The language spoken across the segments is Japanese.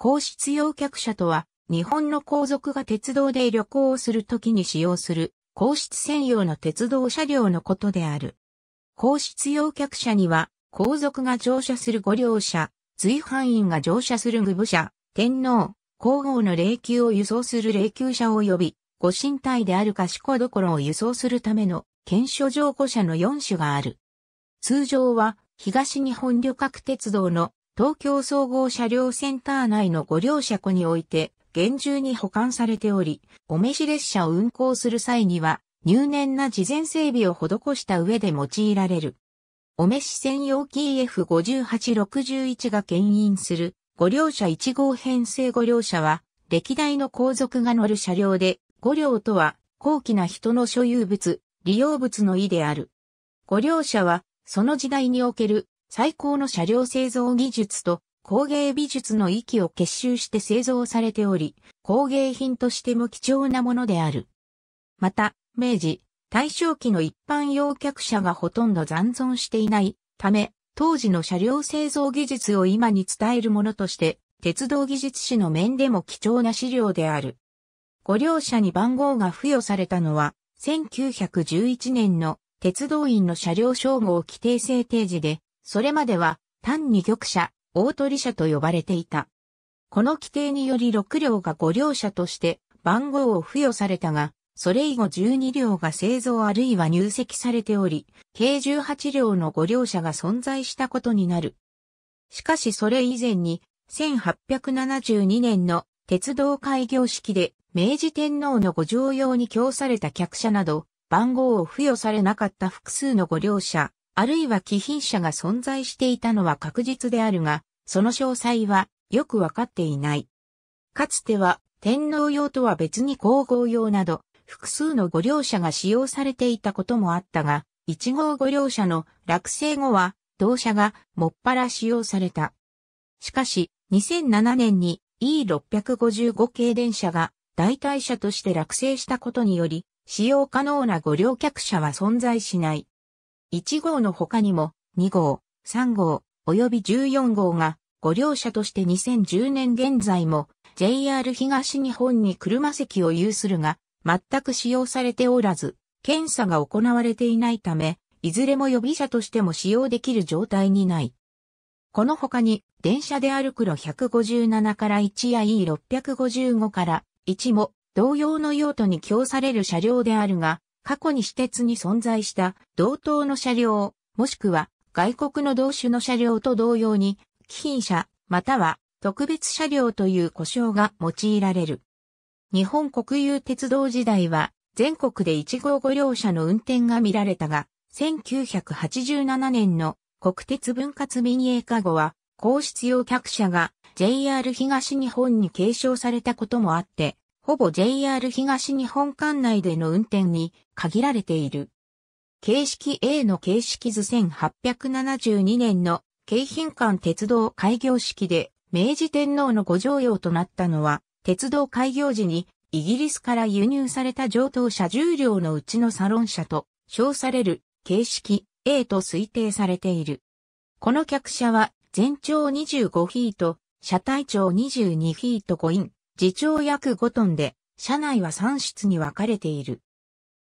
皇室用客車とは、日本の皇族が鉄道で旅行をするときに使用する、皇室専用の鉄道車両のことである。皇室用客車には、皇族が乗車する御両車、随伴員が乗車する具部車、天皇、皇后の霊柩を輸送する霊柩車及び、ご神体である賢所を輸送するための、検所乗護車の4種がある。通常は、東日本旅客鉄道の東京総合車両センター内の五両車庫において厳重に保管されており、お召し列車を運行する際には入念な事前整備を施した上で用いられる。お召し専用キ F5861 が牽引する五両車1号編成五両車は歴代の皇族が乗る車両で五両とは高貴な人の所有物、利用物の意である。五両車はその時代における最高の車両製造技術と工芸美術の域を結集して製造されており、工芸品としても貴重なものである。また、明治、大正期の一般用客車がほとんど残存していないため、当時の車両製造技術を今に伝えるものとして、鉄道技術史の面でも貴重な資料である。ご両者に番号が付与されたのは、1911年の鉄道員の車両称号規定制定時で、それまでは単に玉車、大取車と呼ばれていた。この規定により6両が5両車として番号を付与されたが、それ以後12両が製造あるいは入籍されており、計18両の5両車が存在したことになる。しかしそれ以前に、1872年の鉄道開業式で明治天皇のご常用に供された客車など、番号を付与されなかった複数のご両車、あるいは貴賓車が存在していたのは確実であるが、その詳細はよくわかっていない。かつては天皇用とは別に皇后用など複数の御両者が使用されていたこともあったが、1号御両者の落成後は同社がもっぱら使用された。しかし、2007年に E655 系電車が代替車として落成したことにより、使用可能なご両客車は存在しない。1号の他にも2号、3号、及び14号がご両者として2010年現在も JR 東日本に車席を有するが全く使用されておらず検査が行われていないためいずれも予備車としても使用できる状態にない。この他に電車である黒157から1や E655 から1も同様の用途に供される車両であるが過去に私鉄に存在した同等の車両、もしくは外国の同種の車両と同様に、貴賓車、または特別車両という呼称が用いられる。日本国有鉄道時代は、全国で1号5両車の運転が見られたが、1987年の国鉄分割民営化後は、皇室用客車が JR 東日本に継承されたこともあって、ほぼ JR 東日本管内での運転に限られている。形式 A の形式図1872年の京浜間鉄道開業式で明治天皇のご常用となったのは、鉄道開業時にイギリスから輸入された上等車重量のうちのサロン車と称される形式 A と推定されている。この客車は全長25フィート、車体長22フィート5イン、自長約5トンで、車内は3室に分かれている。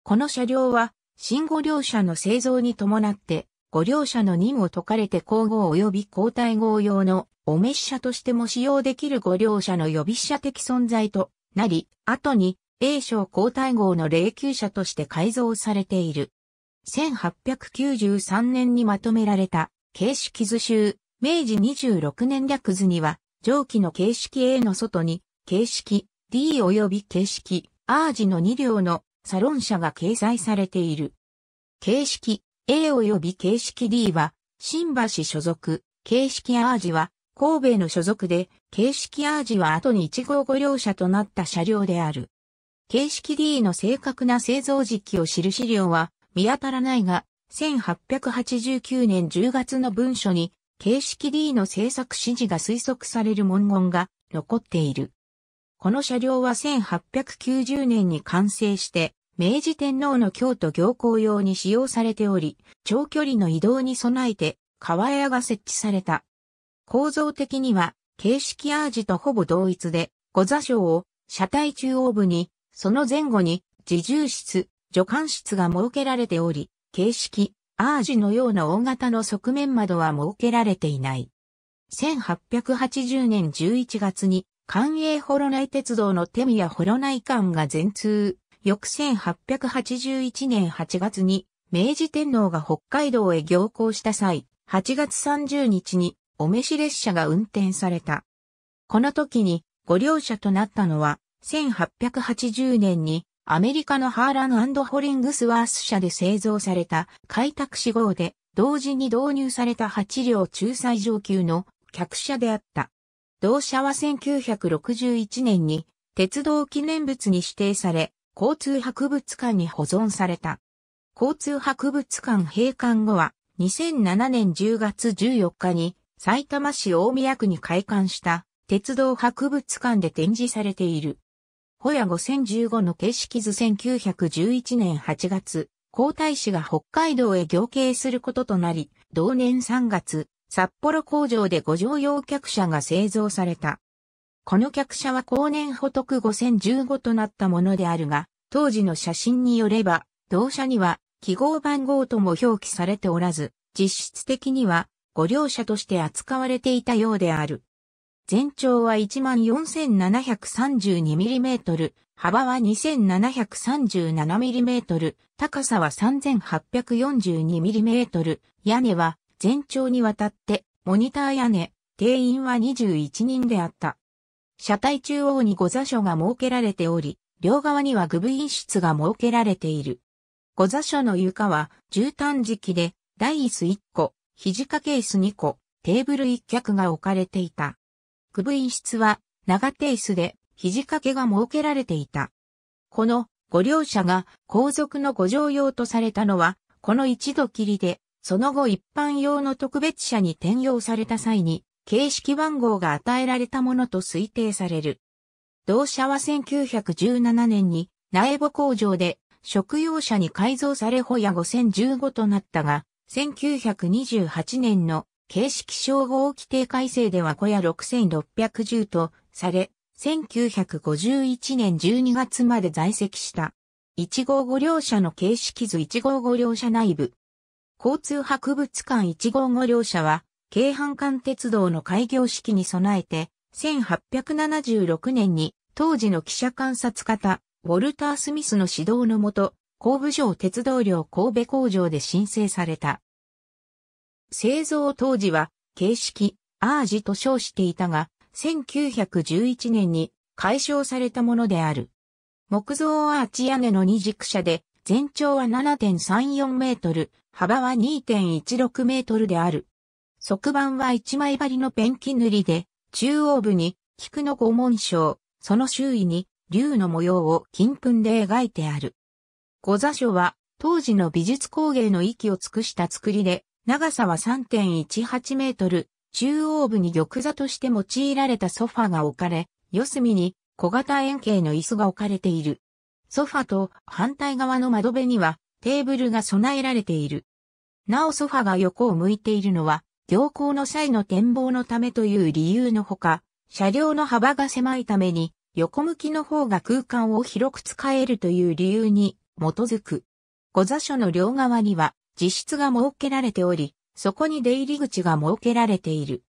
この車両は、新5両車の製造に伴って、5両車の任を解かれて交互及び交代号用のお召し車としても使用できる5両車の予備車的存在となり、後に A 賞交代号の霊柩車として改造されている。1893年にまとめられた形式図集、明治26年略図には、上記の形式 A の外に、形式 D 及び形式 R 字の2両のサロン車が掲載されている。形式 A 及び形式 D は新橋所属、形式 R 字は神戸の所属で、形式 R 字は後に1号5両車となった車両である。形式 D の正確な製造時期を知る資料は見当たらないが、1889年10月の文書に、形式 D の製作指示が推測される文言が残っている。この車両は1890年に完成して、明治天皇の京都行行用に使用されており、長距離の移動に備えて、川屋が設置された。構造的には、形式アージとほぼ同一で、五座章を車体中央部に、その前後に自重室、助管室が設けられており、形式、アージのような大型の側面窓は設けられていない。1880年11月に関営ロ内鉄道のテミ手ホロ内間が全通。翌1881年8月に明治天皇が北海道へ行行した際、8月30日にお召し列車が運転された。この時にご両者となったのは、1880年にアメリカのハーランホリングスワース社で製造された開拓志号で、同時に導入された8両仲裁上級の客車であった。同社は1961年に鉄道記念物に指定され、交通博物館に保存された。交通博物館閉館後は2007年10月14日に埼玉市大宮区に開館した鉄道博物館で展示されている。ホヤ5015の景色図1911年8月、皇太子が北海道へ行経することとなり、同年3月、札幌工場で五乗用客車が製造された。この客車は後年補徳5015となったものであるが、当時の写真によれば、同車には記号番号とも表記されておらず、実質的には五両車として扱われていたようである。全長は 14,732mm、幅は 2,737mm、高さは 3,842mm、屋根は全長にわたって、モニター屋根、定員は21人であった。車体中央に御座所が設けられており、両側には具部員室が設けられている。御座所の床は、絨毯敷で、台椅子1個、肘掛け椅子2個、テーブル1脚が置かれていた。具部員室は、長手椅子で、肘掛けが設けられていた。この、ご両者が、皇族のご乗用とされたのは、この一度きりで、その後一般用の特別車に転用された際に、形式番号が与えられたものと推定される。同車は1917年に苗穂工場で食用車に改造されホヤ5015となったが、1928年の形式称号規定改正ではホヤ6610とされ、1951年12月まで在籍した。1号5両車の形式図1号5両車内部、交通博物館1号5両車は、京阪間鉄道の開業式に備えて、1876年に当時の記者観察方、ウォルター・スミスの指導のもと、工部省鉄道量神戸工場で申請された。製造当時は、形式、アージと称していたが、1911年に解消されたものである。木造アーチ屋根の二軸車で、全長は7.34メートル、幅は2.16メートルである。側板は一枚張りのペンキ塗りで、中央部に菊の五文章、その周囲に竜の模様を金粉で描いてある。御座所は当時の美術工芸の域を尽くした作りで、長さは3.18メートル、中央部に玉座として用いられたソファが置かれ、四隅に小型円形の椅子が置かれている。ソファと反対側の窓辺にはテーブルが備えられている。なおソファが横を向いているのは、行行の際の展望のためという理由のほか、車両の幅が狭いために、横向きの方が空間を広く使えるという理由に基づく。五座所の両側には、自室が設けられており、そこに出入り口が設けられている。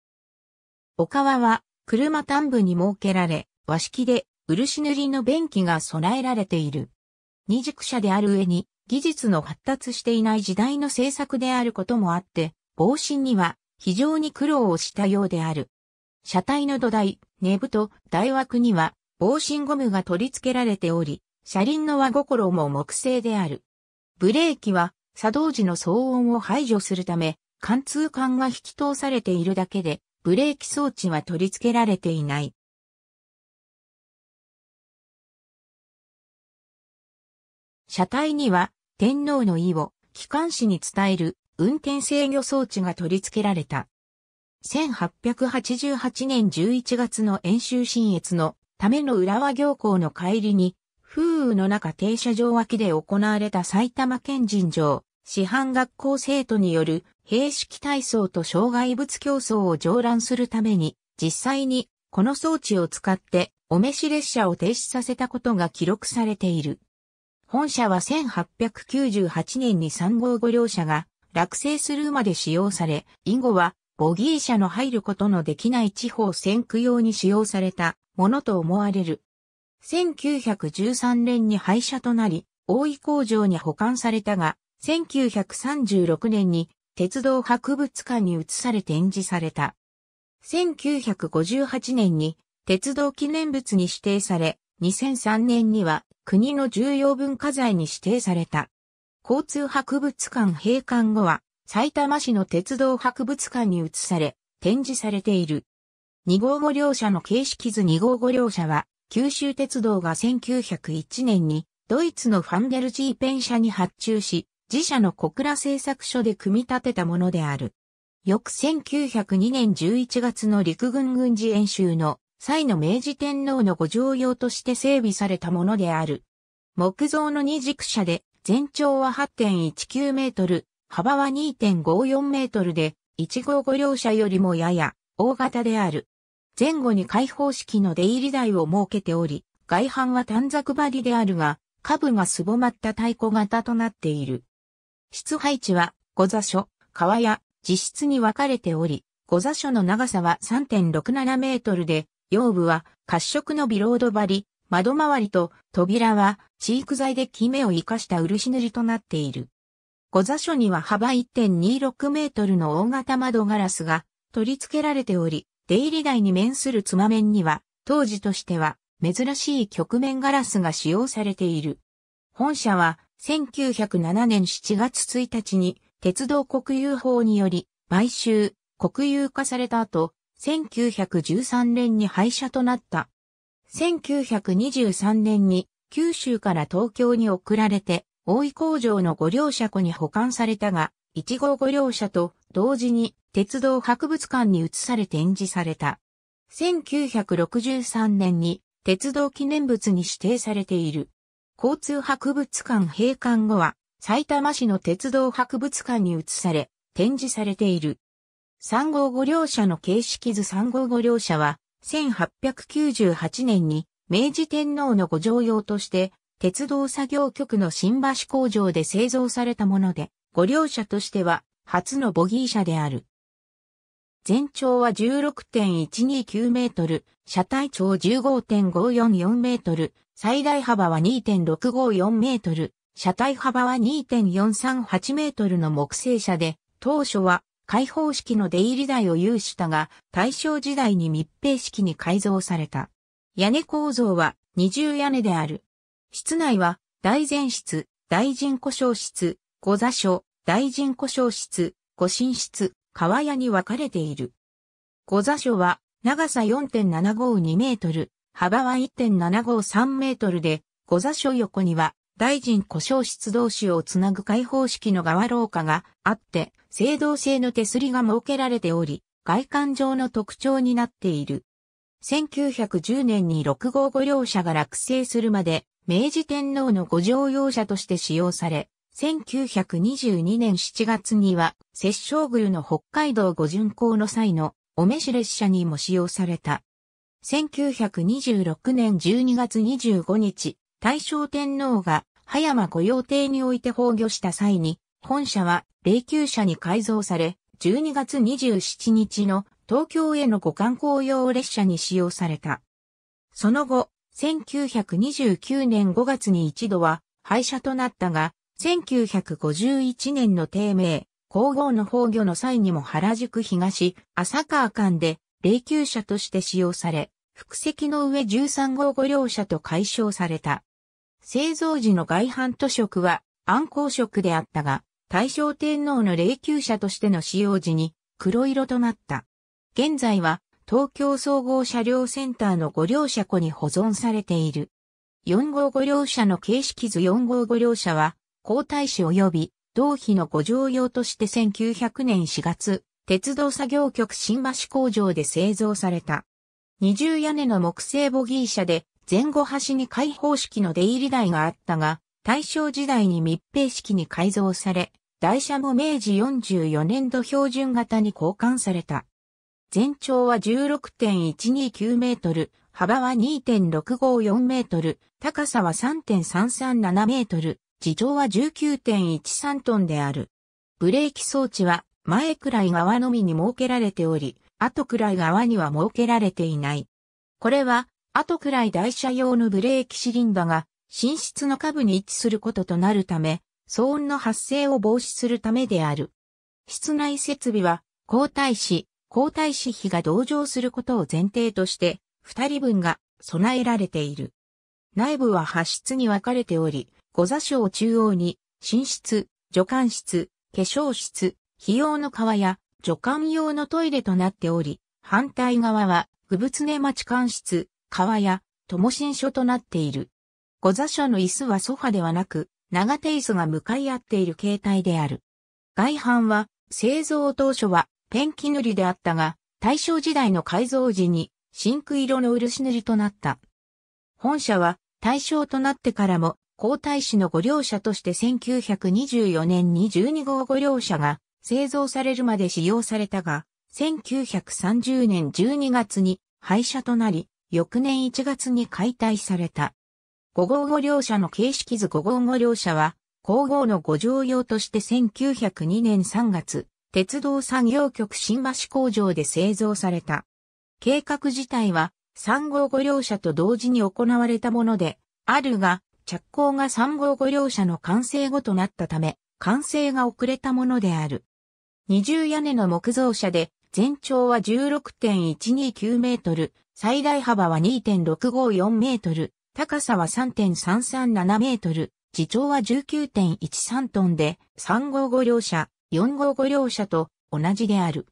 丘川は、車端部に設けられ、和式で、漆塗りの便器が備えられている。二軸車である上に、技術の発達していない時代の政策であることもあって、防振には非常に苦労をしたようである。車体の土台、根と台枠には防振ゴムが取り付けられており、車輪の輪心も木製である。ブレーキは作動時の騒音を排除するため、貫通管が引き通されているだけで、ブレーキ装置は取り付けられていない。車体には天皇の意を機関士に伝える運転制御装置が取り付けられた。1888年11月の演習新越のための浦和行港の帰りに、風雨の中停車場脇で行われた埼玉県人場、師範学校生徒による兵式体操と障害物競争を上覧するために、実際にこの装置を使ってお召し列車を停止させたことが記録されている。本社は1898年に3号5両車が落成するまで使用され、以後はボギー車の入ることのできない地方線区用に使用されたものと思われる。1913年に廃車となり、大井工場に保管されたが、1936年に鉄道博物館に移され展示された。1958年に鉄道記念物に指定され、2003年には国の重要文化財に指定された。交通博物館閉館後は、埼玉市の鉄道博物館に移され、展示されている。2号五両車の形式図2号五両車は、九州鉄道が1901年に、ドイツのファンデルジーペン社に発注し、自社の小倉製作所で組み立てたものである。翌1902年11月の陸軍軍事演習の際の明治天皇のご常用として整備されたものである。木造の二軸車で、全長は8.19メートル、幅は2.54メートルで、1号5両車よりもやや大型である。前後に開放式の出入り台を設けており、外反は短冊張りであるが、下部がすぼまった太鼓型となっている。室配置は御座所、川や自室に分かれており、御座所の長さは3.67メートルで、腰部は褐色のビロード張り、窓周りと扉は飼育材でキメを生かした漆塗りとなっている。5座所には幅1.26メートルの大型窓ガラスが取り付けられており、出入り台に面するつま面には、当時としては珍しい曲面ガラスが使用されている。本社は1907年7月1日に鉄道国有法により買収、国有化された後、1913年に廃車となった。1923年に九州から東京に送られて、大井工場の五両車庫に保管されたが、一号五両車と同時に鉄道博物館に移され展示された。1963年に鉄道記念物に指定されている。交通博物館閉館後は、埼玉市の鉄道博物館に移され、展示されている。3号5両車の形式図3号5両車は、1898年に明治天皇のご常用として、鉄道作業局の新橋工場で製造されたもので、5両車としては初のボギー車である。全長は16.129メートル、車体長15.544メートル、最大幅は2.654メートル、車体幅は2.438メートルの木製車で、当初は開放式の出入り台を有したが、大正時代に密閉式に改造された。屋根構造は二重屋根である。室内は大前室、大人故障室、御座所、大人故障室、御寝室、川屋に分かれている。御座所は長さ4.752メートル、幅は1.753メートルで、御座所横には大臣故障室同士をつなぐ開放式の側廊下があって、青銅製の手すりが設けられており、外観上の特徴になっている。1910年に6号御用車が落成するまで、明治天皇の御乗用車として使用され、1922年7月には、摂政宮の北海道御巡行の際のお召し列車にも使用された。1926年12月25日、大正天皇が葉山御用邸において崩御した際に、本社は霊柩車に改造され、12月27日の東京への五観光用列車に使用された。その後、1929年5月に一度は廃車となったが、1951年の低迷、皇后の崩御の際にも原宿東、浅川間で霊柩車として使用され、複席の上13号5両車と解消された。製造時の外反塗色は暗光色であったが、大正天皇の霊柩車としての使用時に黒色となった。現在は東京総合車両センターの5両車庫に保存されている。4号5両車の形式図4号5両車は皇太子及び同費のご乗用として1900年4月、鉄道作業局新橋工場で製造された。二重屋根の木製ボギー車で前後端に開放式の出入り台があったが、大正時代に密閉式に改造され、台車も明治44年度標準型に交換された。全長は16.129メートル、幅は2.654メートル、高さは3.337メートル、地上は19.13トンである。ブレーキ装置は前くらい側のみに設けられており、後くらい側には設けられていない。これは、後くらい台車用のブレーキシリンダが、寝室の下部に位置することとなるため、騒音の発生を防止するためである。室内設備は、皇太子、皇太子妃が同乗することを前提として、二人分が備えられている。内部は発室に分かれており、五座を中央に、寝室、助監室、化粧室、費用の川や、助監用のトイレとなっており、反対側は、不物根町監室、川や、友新所となっている。五座所の椅子はソファではなく、長テイスが向かい合っている形態である。外板は、製造当初は、ペンキ塗りであったが、大正時代の改造時に、真ク色の漆塗りとなった。本社は、大正となってからも、皇太子の御両社として1924年に12号御両社が製造されるまで使用されたが、1930年12月に廃車となり、翌年1月に解体された。5号5両車の形式図5号5両車は、皇后のご乗用として1902年3月、鉄道産業局新橋工場で製造された。計画自体は3号5両車と同時に行われたもので、あるが、着工が3号5両車の完成後となったため、完成が遅れたものである。二重屋根の木造車で、全長は16.129メートル、最大幅は2.654メートル、高さは3.337メートル、地長は19.13トンで、3号5両車、4号5両車と同じである。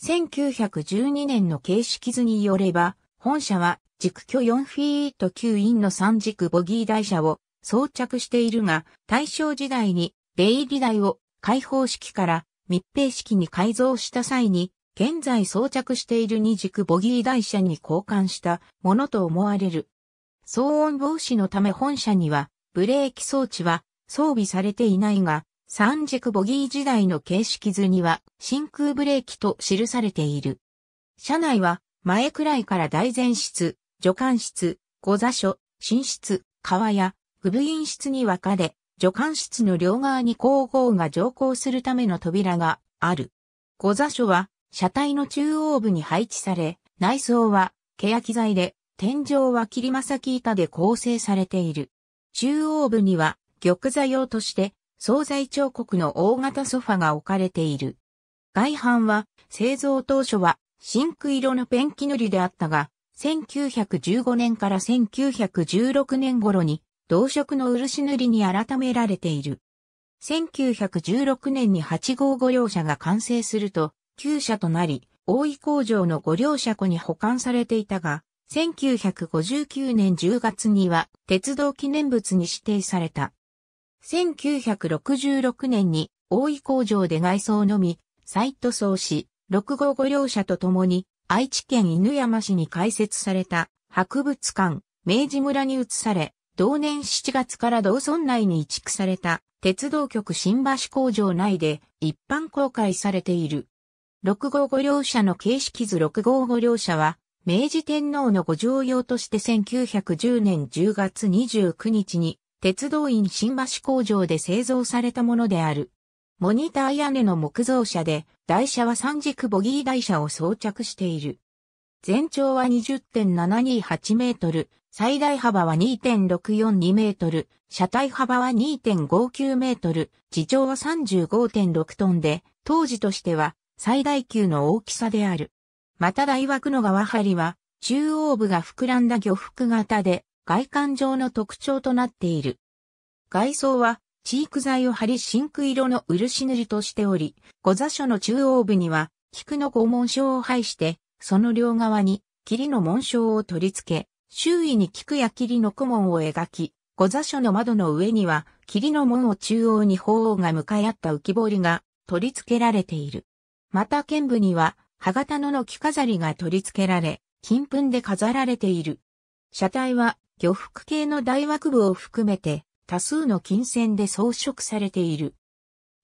1912年の形式図によれば、本車は軸距4フィート9インの3軸ボギー台車を装着しているが、大正時代に出入り台を開放式から密閉式に改造した際に、現在装着している2軸ボギー台車に交換したものと思われる騒音防止のため本社にはブレーキ装置は装備されていないが、三軸ボギー時代の形式図には真空ブレーキと記されている。車内は前くらいから大前室、助監室、小座所、寝室、川や、部員室に分かれ、助監室の両側に皇后が乗降するための扉がある。小座所は車体の中央部に配置され、内装は欅材で天井は切りまさき板で構成されている。中央部には玉座用として惣菜彫刻の大型ソファが置かれている。外板は製造当初は真ク色のペンキ塗りであったが、1915年から1916年頃に同色の漆塗りに改められている。1916年に8号御両車が完成すると、旧車となり、大井工場の五両車庫に保管されていたが、1959年10月には鉄道記念物に指定された。1966年に大井工場で外装のみ、サイト総市、6号五両社と共に愛知県犬山市に開設された博物館、明治村に移され、同年7月から道村内に移築された鉄道局新橋工場内で一般公開されている。6号五両社の形式図6号五両社は明治天皇のご常用として1910年10月29日に、鉄道院新橋工場で製造されたものである。モニター屋根の木造車で、台車は三軸ボギー台車を装着している。全長は20.728メートル、最大幅は2.642メートル、車体幅は2.59メートル、地上は35.6トンで、当時としては最大級の大きさである。また大枠の側張りは、中央部が膨らんだ魚腹型で、外観上の特徴となっている。外装は、チーク材を張り真ク色の漆塗りとしており、五座所の中央部には、菊の黄紋章を配して、その両側に、霧の紋章を取り付け、周囲に菊や霧の古紋を描き、五座所の窓の上には、霧の門を中央に鳳凰が向かい合った浮き彫りが取り付けられている。また剣部には、歯型のの木飾りが取り付けられ、金粉で飾られている。車体は魚服系の大枠部を含めて多数の金線で装飾されている。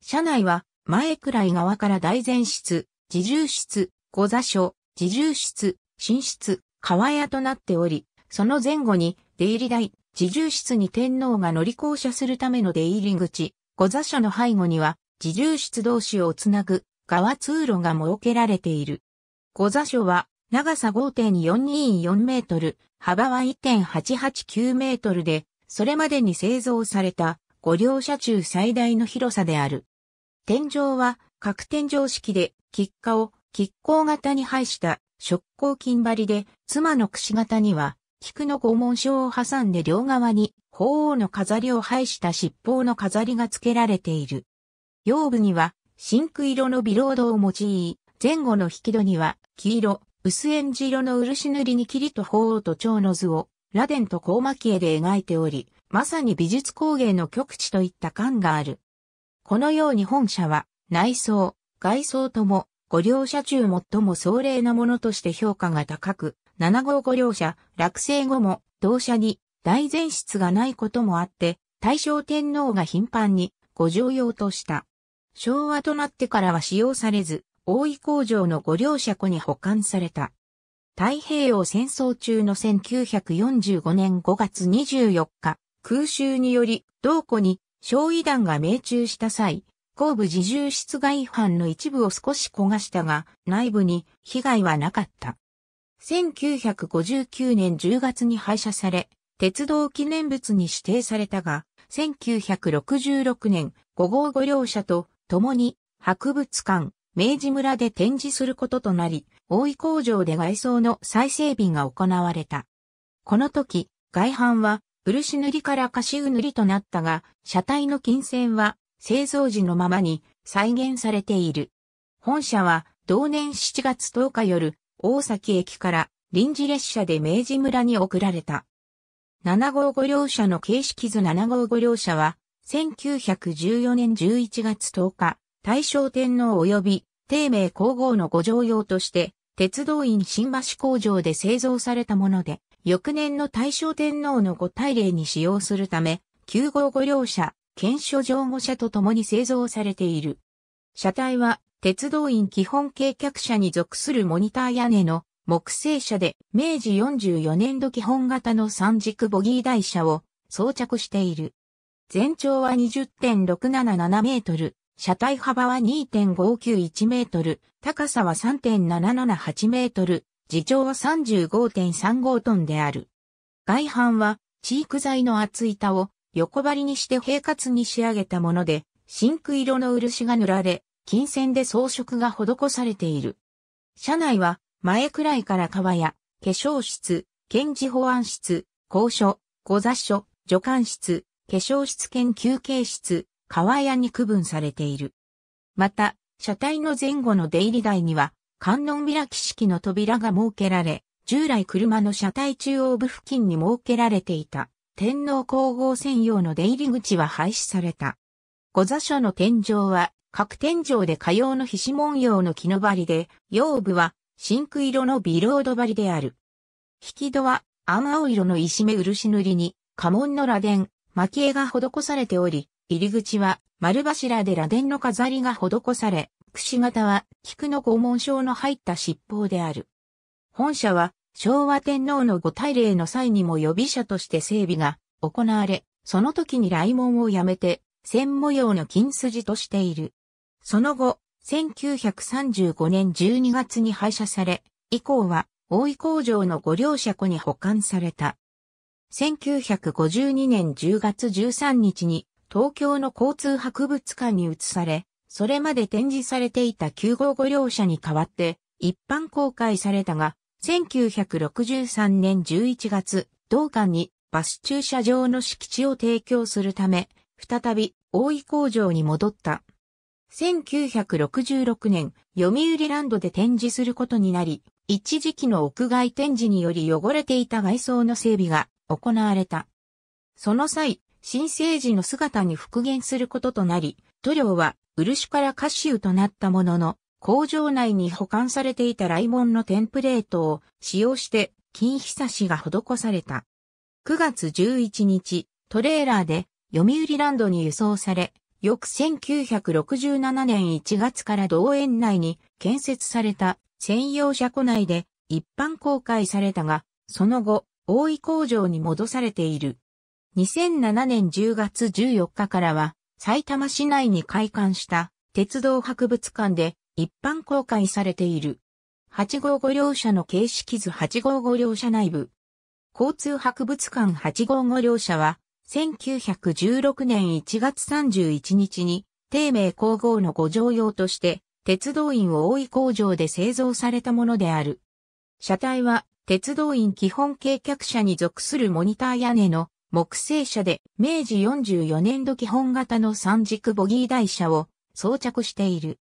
車内は前くらい側から大前室、自重室、小座所、自重室、寝室、川屋となっており、その前後に出入り台、自重室に天皇が乗り降車するための出入り口、小座所の背後には自重室同士をつなぐ側通路が設けられている。5座所は長さ5.424メートル、幅は1.889メートルで、それまでに製造された五両車中最大の広さである。天井は各天井式で、吉下を吉光型に配した直行金張りで、妻の櫛型には、菊の拷問章を挟んで両側に、鳳凰の飾りを配した尻尾の飾りが付けられている。腰部には、ン紅色のビロードを用い、前後の引き戸には、黄色、薄えんじ色の漆塗りに霧と鳳凰と蝶の図を、螺鈿と甲巻絵で描いており、まさに美術工芸の極地といった感がある。このように本社は、内装、外装とも、五両社中最も壮麗なものとして評価が高く、七号五両社、落成後も、同社に大前室がないこともあって、大正天皇が頻繁にご乗用とした。昭和となってからは使用されず、大井工場の五両車庫に保管された。太平洋戦争中の1945年5月24日、空襲により、同庫に焼夷弾が命中した際、後部自重室外反の一部を少し焦がしたが、内部に被害はなかった。1959年10月に廃車され、鉄道記念物に指定されたが、1966年5号5両車と共に博物館、明治村で展示することとなり、大井工場で外装の再整備が行われた。この時、外板は漆塗りから菓子塗りとなったが、車体の金線は製造時のままに再現されている。本社は同年7月10日夜、大崎駅から臨時列車で明治村に送られた。7号5両車の形式図7号5両車は1914年11月10日、大正天皇及び、帝名皇后のご常用として、鉄道院新橋工場で製造されたもので、翌年の大正天皇のご大礼に使用するため、9号御両車、検所乗護車と共に製造されている。車体は、鉄道院基本計客車に属するモニター屋根の木製車で、明治44年度基本型の三軸ボギー台車を装着している。全長は20.677メートル、車体幅は2.591メートル、高さは3.778メートル、自重は35.35トンである。外板は、チーク材の厚板を横張りにして平滑に仕上げたもので、真ク色の漆が塗られ、金線で装飾が施されている。車内は、前くらいから川や、化粧室、検事保安室、高所、小雑所、助監室、化粧室兼休憩室、川屋に区分されている。また、車体の前後の出入り台には、観音開き式の扉が設けられ、従来車の車体中央部付近に設けられていた、天皇皇后専用の出入り口は廃止された。御座所の天井は、各天井で火用の皮脂文様の木の張りで、腰部は、真空色のビロード張りである。引き戸は、青色の石目漆塗りに、家紋の螺鈿、蒔絵が施されており、入り口は丸柱で螺鈿の飾りが施され、串型は菊の拷問章の入った尻尾である。本社は昭和天皇の御大礼の際にも予備者として整備が行われ、その時に来門をやめて、線模様の金筋としている。その後、1935年12月に廃車され、以降は、大井工場の御両車庫に保管された。1952年10月13日に東京の交通博物館に移され、それまで展示されていた9号5両車に代わって一般公開されたが、1963年11月、同館にバス駐車場の敷地を提供するため、再び大井工場に戻った。1966年、読売ランドで展示することになり、一時期の屋外展示により汚れていた外装の整備が行われた。その際、新生児の姿に復元することとなり、塗料は漆からカシウとなったものの、工場内に保管されていた雷門のテンプレートを使用して金日差しが施された。9月11日、トレーラーで読売ランドに輸送され、翌1967年1月から同園内に建設された専用車庫内で一般公開されたが、その後、大井工場に戻されている。2007年10月14日からは、埼玉市内に開館した鉄道博物館で一般公開されている。8号5両車の形式図8号5両車内部。交通博物館8号5両車は、1916年1月31日に、定名皇后のご乗用として、鉄道員を大井工場で製造されたものである。車体は鉄道院基本計画車に属するモニター屋根の木製車で明治44年度基本型の三軸ボギー台車を装着している。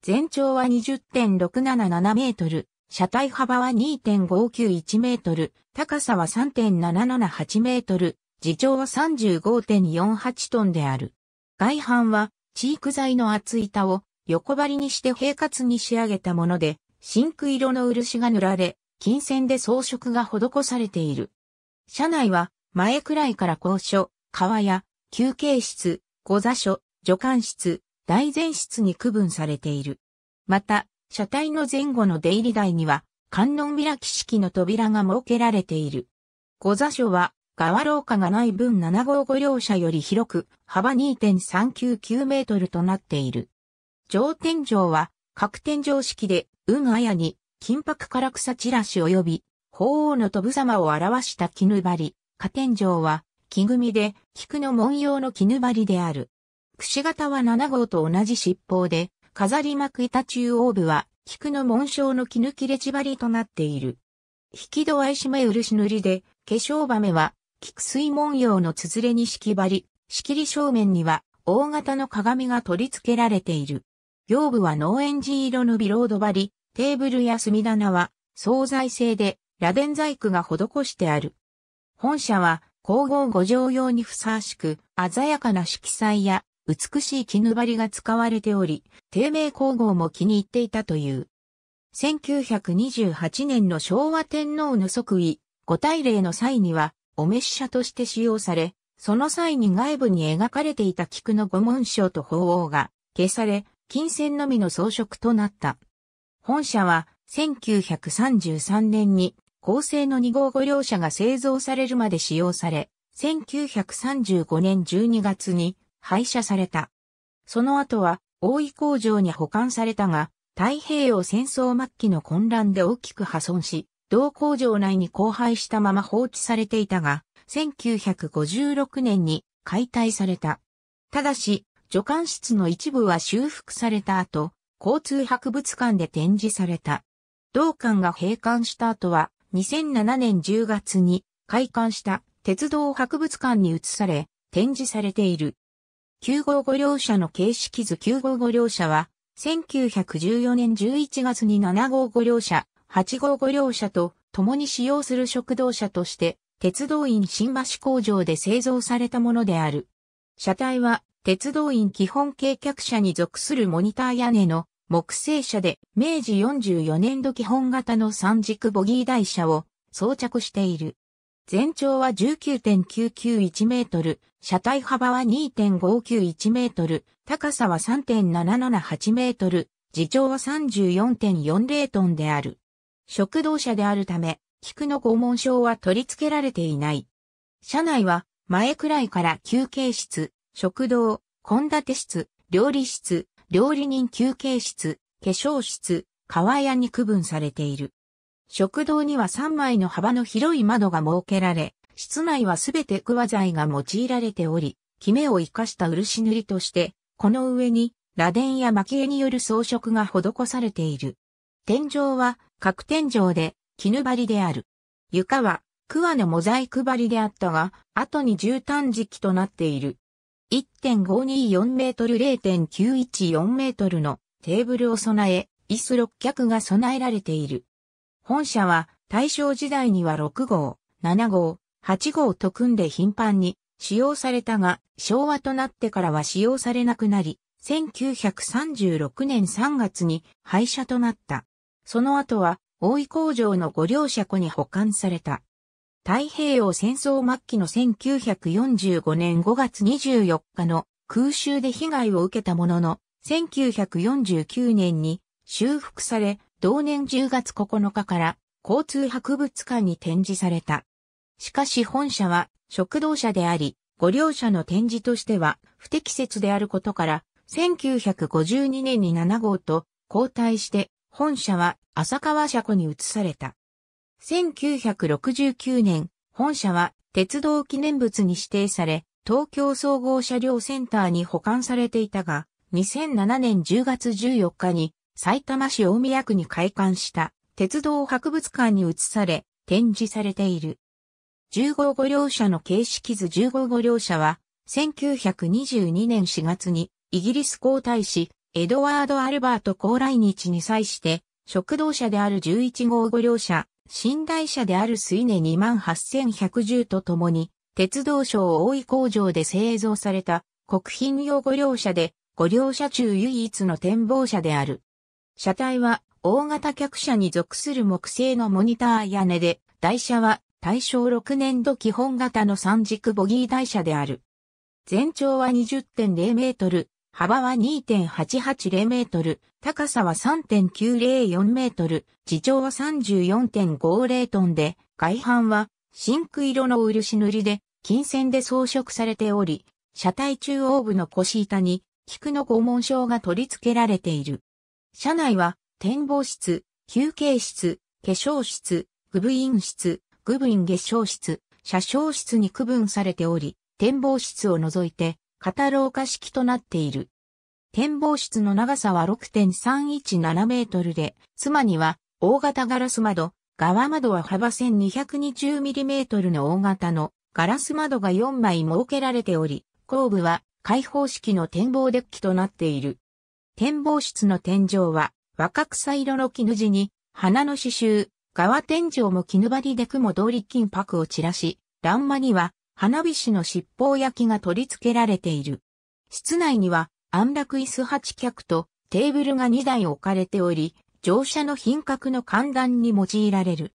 全長は20.677メートル、車体幅は2.591メートル、高さは3.778メートル、自重は35.48トンである。外板はチーク材の厚板を横張りにして平滑に仕上げたもので、シンク色の漆が塗られ、金線で装飾が施されている。車内は、前くらいから校所、川や、休憩室、御座所、助官室、大前室に区分されている。また、車体の前後の出入り台には、観音開き式の扉が設けられている。御座所は、側廊下がない分755両車より広く、幅2.399メートルとなっている。上天井は、各天井式で、運あやに、金箔から草散らし及び、法王の飛ぶ様を表した絹針、り、加天井は、木組みで、菊の文様の絹針である。櫛型は7号と同じ七宝で、飾りい板中央部は、菊の紋章の絹切れ地針りとなっている。引き戸合いしめ漆塗りで、化粧場目は、菊水文様のつづれに敷き針、仕切り正面には、大型の鏡が取り付けられている。行部は農園寺色のビロード針、テーブルや隅棚は、総材製で、螺鈿細工が施してある。本社は、皇后御常用にふさわしく、鮮やかな色彩や、美しい絹張りが使われており、低迷皇后も気に入っていたという。1928年の昭和天皇の即位、御大礼の際には、お召し者として使用され、その際に外部に描かれていた菊の御紋章と鳳凰が消され、金銭のみの装飾となった。本社は1933年に高性の2号5両車が製造されるまで使用され、1935年12月に廃車された。その後は大井工場に保管されたが、太平洋戦争末期の混乱で大きく破損し、同工場内に荒廃したまま放置されていたが、1956年に解体された。ただし、助管室の一部は修復された後、交通博物館で展示された。同館が閉館した後は、2007年10月に開館した鉄道博物館に移され、展示されている。955両車の形式図955両車は、1914年11月に755両車、855両車と共に使用する食堂車として、鉄道院新橋工場で製造されたものである。車体は、鉄道院基本計客車に属するモニター屋根の木製車で明治44年度基本型の三軸ボギー台車を装着している。全長は19.991メートル、車体幅は2.591メートル、高さは3.778メートル、自重は34.40トンである。食堂車であるため、菊の拷問症は取り付けられていない。車内は前くらいから休憩室、食堂、献立室、料理室、料理人休憩室、化粧室、川屋に区分されている。食堂には3枚の幅の広い窓が設けられ、室内はすべて桑材が用いられており、キメを生かした漆塗りとして、この上に螺鈿や蒔絵による装飾が施されている。天井は角天井で絹張りである。床は桑のモザイク張りであったが、後に絨毯敷きとなっている。1.524メートル0.914メートルのテーブルを備え、椅子6脚が備えられている。本社は大正時代には6号、7号、8号と組んで頻繁に使用されたが、昭和となってからは使用されなくなり、1936年3月に廃車となった。その後は、大井工場の五両車庫に保管された。太平洋戦争末期の1945年5月24日の空襲で被害を受けたものの、1949年に修復され、同年10月9日から交通博物館に展示された。しかし本社は食堂車であり、ご両者の展示としては不適切であることから、1952年に7号と交代して、本社は浅川車庫に移された。1969年、本社は鉄道記念物に指定され、東京総合車両センターに保管されていたが、2007年10月14日に、埼玉市大宮区に開館した鉄道博物館に移され、展示されている。15号両車の形式図15号両車は、1922年4月に、イギリス皇太子、エドワード・アルバート高来日に際して、食堂車である11号5両車、寝台車である水根28110とともに、鉄道省大井工場で製造された国賓用5両車で、5両車中唯一の展望車である。車体は大型客車に属する木製のモニター屋根で、台車は大正6年度基本型の三軸ボギー台車である。全長は20.0メートル、幅は2.880メートル、高さは3.904メートル、地上は34.50トンで、外板は真ク色の漆塗りで、金線で装飾されており、車体中央部の腰板に、菊の拷問章が取り付けられている。車内は、展望室、休憩室、化粧室、グブイン室、グブイン月粧室、車掌室に区分されており、展望室を除いて、肩廊下式となっている。展望室の長さは6.317メートルで、妻には大型ガラス窓、側窓は幅1220ミリメートルの大型のガラス窓が4枚設けられており、後部は開放式の展望デッキとなっている。展望室の天井は若草色の絹地に花の刺繍、側天井も絹張りで雲通り金箔を散らし、欄間には花火師の七宝焼きが取り付けられている。室内には安楽椅子8脚とテーブルが2台置かれており、乗車の品格の観覧に用いられる。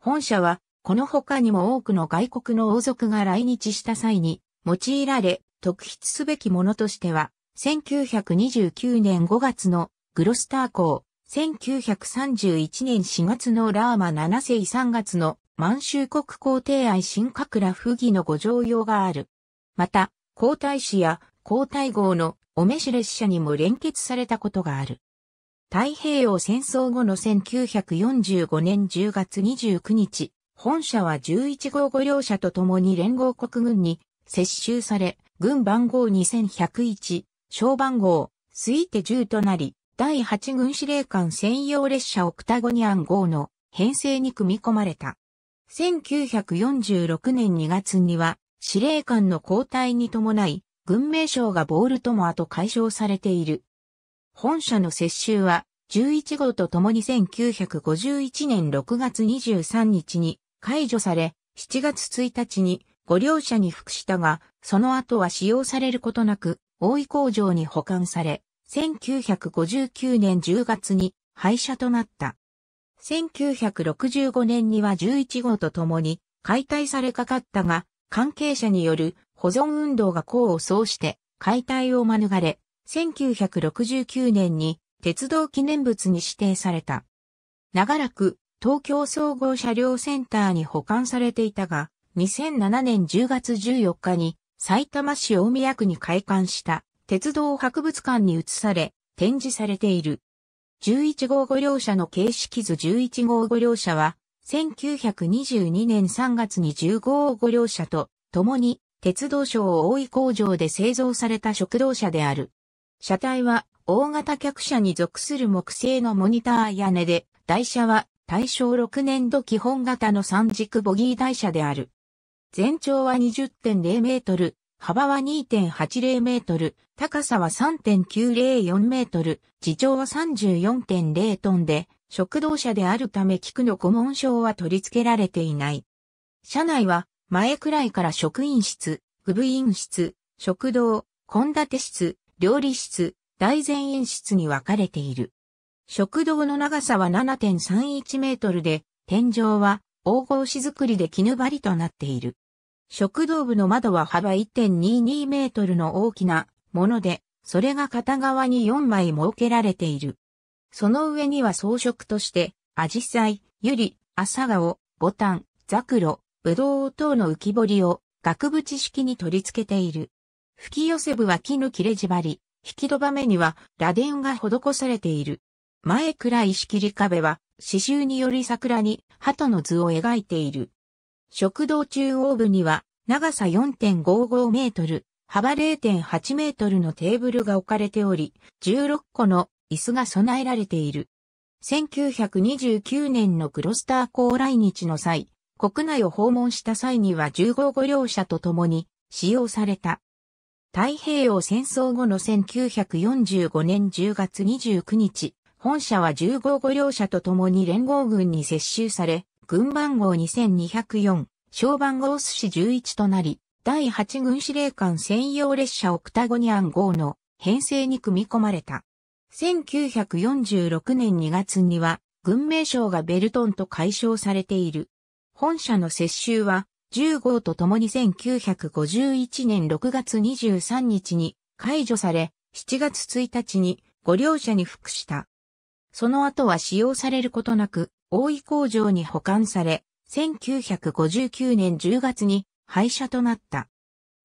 本社は、この他にも多くの外国の王族が来日した際に用いられ、特筆すべきものとしては、1929年5月のグロスター校、1931年4月のラーマ7世3月の満州国皇帝愛新閣ら不義のご常用がある。また、皇太子や皇太后のお召し列車にも連結されたことがある。太平洋戦争後の1945年10月29日、本社は11号五両車と共に連合国軍に接収され、軍番号2101、小番号、推定10となり、第8軍司令官専用列車オクタゴニアン号の編成に組み込まれた。1946年2月には、司令官の交代に伴い、軍名称がボールトモアと解消されている。本社の接収は、11号とともに1951年6月23日に解除され、7月1日にご両者に服したが、その後は使用されることなく、大井工場に保管され、1959年10月に廃車となった。1965年には11号と共に解体されかかったが、関係者による保存運動が功を奏して解体を免れ、1969年に鉄道記念物に指定された。長らく東京総合車両センターに保管されていたが、2007年10月14日に埼玉市大宮区に開館した鉄道博物館に移され展示されている。11号5両車の形式図11号5両車は、1922年3月に15号5両車と、共に、鉄道省大井工場で製造された食堂車である。車体は、大型客車に属する木製のモニター屋根で、台車は、大正6年度基本型の三軸ボギー台車である。全長は20.0メートル、幅は2.80メートル、高さは3.904メートル、地上は34.0トンで、食堂車であるため菊の古文章は取り付けられていない。車内は前くらいから職員室、具部員室、食堂、献立室、料理室、大前院室に分かれている。食堂の長さは7.31メートルで、天井は黄金石造りで絹張りとなっている。食道部の窓は幅1.22メートルの大きなもので、それが片側に4枚設けられている。その上には装飾として、アジサイ、ユリ、朝顔、ボタン、ザクロ、ブドウ等の浮き彫りを額縁式に取り付けている。吹き寄せ部は絹切れ縛り、引き戸場目には螺鈿が施されている。前暗い仕切り壁は刺繍により桜に鳩の図を描いている。食堂中央部には長さ4.55メートル、幅0.8メートルのテーブルが置かれており、16個の椅子が備えられている。1929年のグロスター港来日の際、国内を訪問した際には15号両者と共に使用された。太平洋戦争後の1945年10月29日、本社は15号両者と共に連合軍に接収され、軍番号2204、小番号寿司11となり、第8軍司令官専用列車オクタゴニアン号の編成に組み込まれた。1946年2月には、軍名称がベルトンと解消されている。本社の接収は、10号と共に1951年6月23日に解除され、7月1日にご両者に服した。その後は使用されることなく、大井工場に保管され、1959年10月に廃車となった。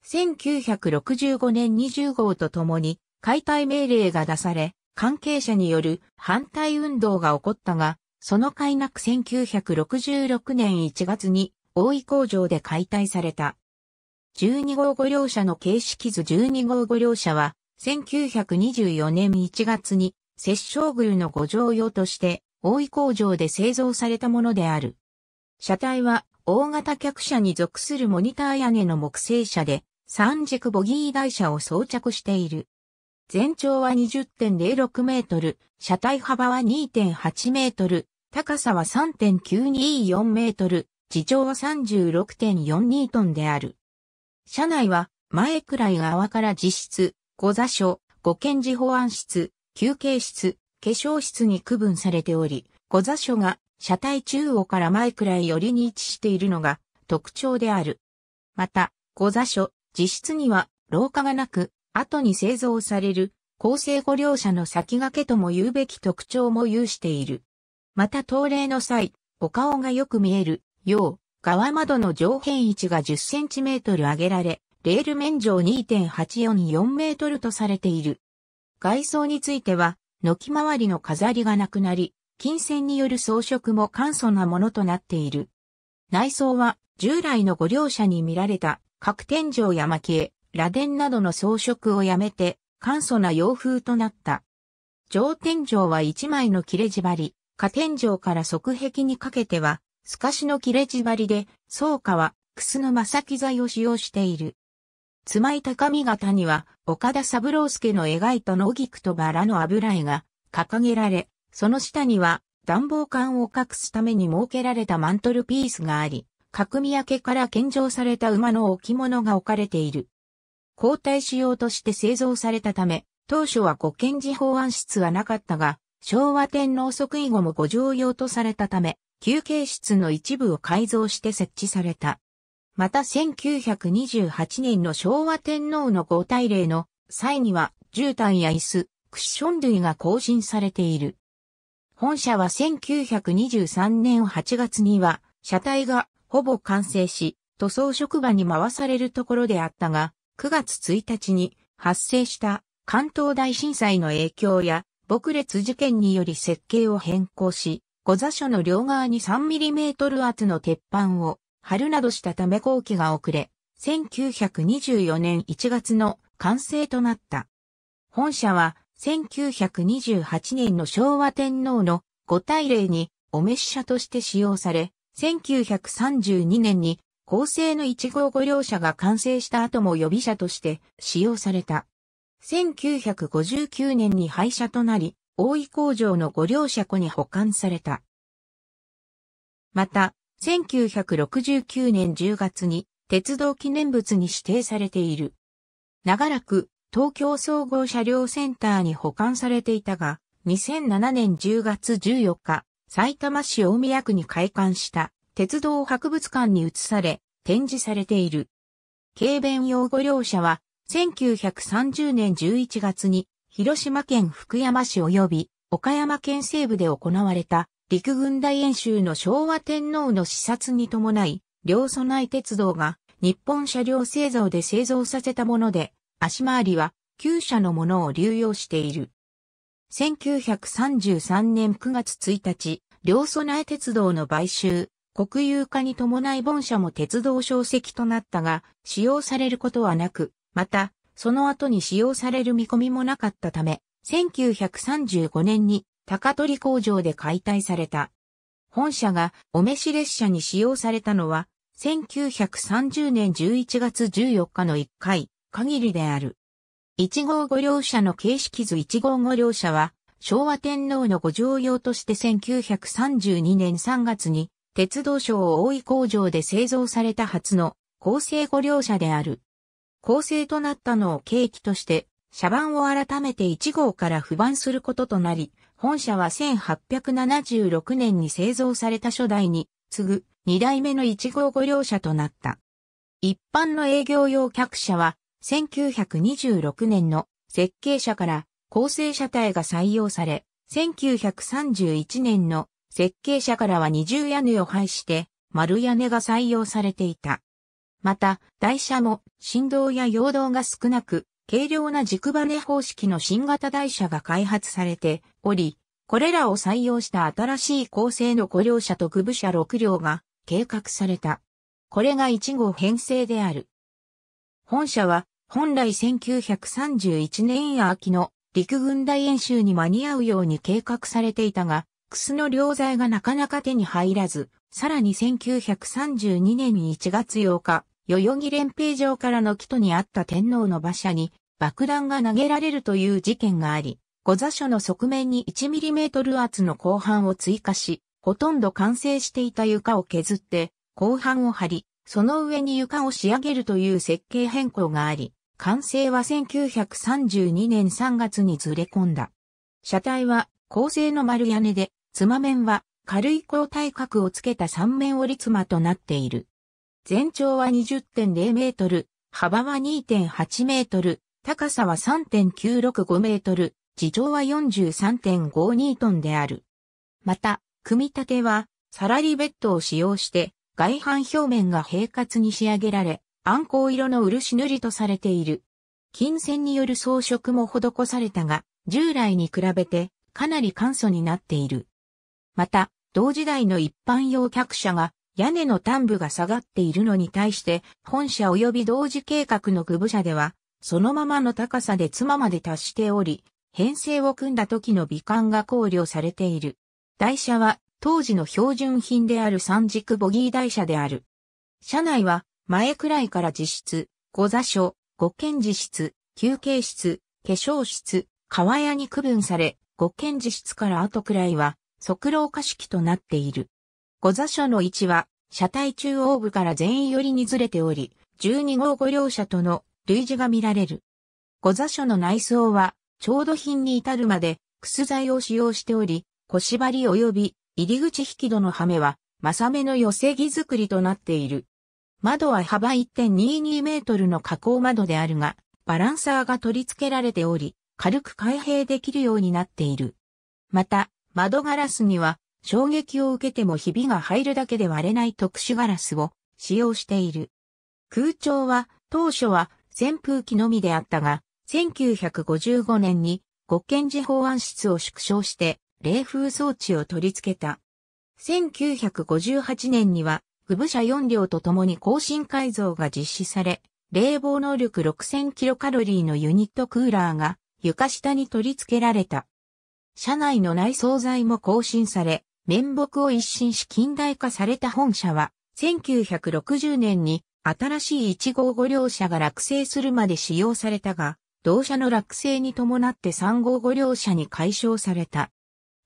1965年20号とともに解体命令が出され、関係者による反対運動が起こったが、そのなく1966年1月に大井工場で解体された。12号5両車の形式図12号5両車は、1924年1月に、摂政宮の五条用として、大井工場で製造されたものである。車体は大型客車に属するモニター屋根の木製車で三軸ボギー台車を装着している。全長は20.06メートル、車体幅は2.8メートル、高さは3.924メートル、地上は36.42トンである。車内は前くらい側から実質、5座所、5検事保安室、休憩室、化粧室に区分されており、五座所が車体中央から前くらい寄りに位置しているのが特徴である。また、五座所、自室には廊下がなく、後に製造される構成御両車の先駆けとも言うべき特徴も有している。また、東例の際、お顔がよく見えるよう、側窓の上辺位置が10センチメートル上げられ、レール面上2.844メートルとされている。外装については、軒周りの飾りがなくなり、金銭による装飾も簡素なものとなっている。内装は従来の御両者に見られた各天井や巻絵、螺鈿などの装飾をやめて簡素な洋風となった。上天井は一枚の切れ地張り、下天井から側壁にかけては透かしの切れ地張りで、草花は楠の正木材を使用している。妻井高見方には、岡田三郎介の描いた野菊とバラの油絵が掲げられ、その下には暖房管を隠すために設けられたマントルピースがあり、角宮家から献上された馬の置物が置かれている。交代しようとして製造されたため、当初は五賢寺法案室はなかったが、昭和天皇即位後もご常用とされたため、休憩室の一部を改造して設置された。また1928年の昭和天皇の合体礼の際には絨毯や椅子、クッション類が更新されている。本社は1923年8月には車体がほぼ完成し、塗装職場に回されるところであったが、9月1日に発生した関東大震災の影響や、撲列事件により設計を変更し、御座所の両側に 3mm 厚の鉄板を春などしたため後期が遅れ、1924年1月の完成となった。本社は1928年の昭和天皇の五大礼にお召し車として使用され、1932年に厚生の1号御両車が完成した後も予備車として使用された。1959年に廃車となり、大井工場の御両車庫に保管された。また、1969年10月に鉄道記念物に指定されている。長らく東京総合車両センターに保管されていたが、2007年10月14日、埼玉市大宮区に開館した鉄道博物館に移され展示されている。軽便用語両車は1930年11月に広島県福山市及び岡山県西部で行われた陸軍大演習の昭和天皇の視察に伴い、両備内鉄道が日本車両製造で製造させたもので、足回りは旧車のものを流用している。1933年9月1日、両備鉄道の買収、国有化に伴い本社も鉄道小石となったが、使用されることはなく、また、その後に使用される見込みもなかったため、1935年に高取工場で解体された。本社がお召し列車に使用されたのは、1930年11月14日の1回限りである。1号5両車の形式図1号5両車は、昭和天皇のご常用として1932年3月に、鉄道省大井工場で製造された初の構成5両車である。構成となったのを契機として、車番を改めて1号から不番することとなり、本社は1876年に製造された初代に次ぐ2代目の1号5両車となった。一般の営業用客車は1926年の設計者から構成車体が採用され、1931年の設計者からは二重屋根を配して丸屋根が採用されていた。また、台車も振動や陽動が少なく、軽量な軸バネ方式の新型台車が開発されており、これらを採用した新しい構成の5両車と具部車6両が計画された。これが1号編成である。本社は本来1931年秋の陸軍大演習に間に合うように計画されていたが、クスの両材がなかなか手に入らず、さらに1932年1月8日、代々木連平城からの木戸にあった天皇の馬車に爆弾が投げられるという事件があり、御座所の側面に 1mm 厚の後半を追加し、ほとんど完成していた床を削って、後半を張り、その上に床を仕上げるという設計変更があり、完成は1932年3月にずれ込んだ。車体は構成の丸屋根で、妻面は軽い交代角をつけた三面折り妻となっている。全長は20.0メートル、幅は2.8メートル、高さは3.965メートル、地上は43.52トンである。また、組み立ては、サラリーベッドを使用して、外反表面が平滑に仕上げられ、暗光色の漆塗りとされている。金線による装飾も施されたが、従来に比べてかなり簡素になっている。また、同時代の一般用客車が屋根の端部が下がっているのに対して、本社及び同時計画の具部社では、そのままの高さで妻まで達しており、編成を組んだ時の美観が考慮されている。台車は当時の標準品である三軸ボギー台車である。車内は前くらいから自室、五座所、五軒自室、休憩室、化粧室、川屋に区分され、五軒自室から後くらいは、即老化式となっている。御座所の位置は、車体中央部から全員寄りにずれており、12号御両車との類似が見られる。御座所の内装は、調度品に至るまで、靴材を使用しており、腰張り及び入り口引き戸の羽目は、正目の寄せ木作りとなっている。窓は幅1.22メートルの加工窓であるが、バランサーが取り付けられており、軽く開閉できるようになっている。また、窓ガラスには衝撃を受けてもひびが入るだけで割れない特殊ガラスを使用している。空調は当初は扇風機のみであったが、1955年に極賢寺法案室を縮小して冷風装置を取り付けた。1958年には、グブ車4両と共に更新改造が実施され、冷房能力6 0 0 0キロカロリーのユニットクーラーが床下に取り付けられた。車内の内装材も更新され、面目を一新し近代化された本社は、1960年に新しい1号5両車が落成するまで使用されたが、同社の落成に伴って3号5両車に解消された。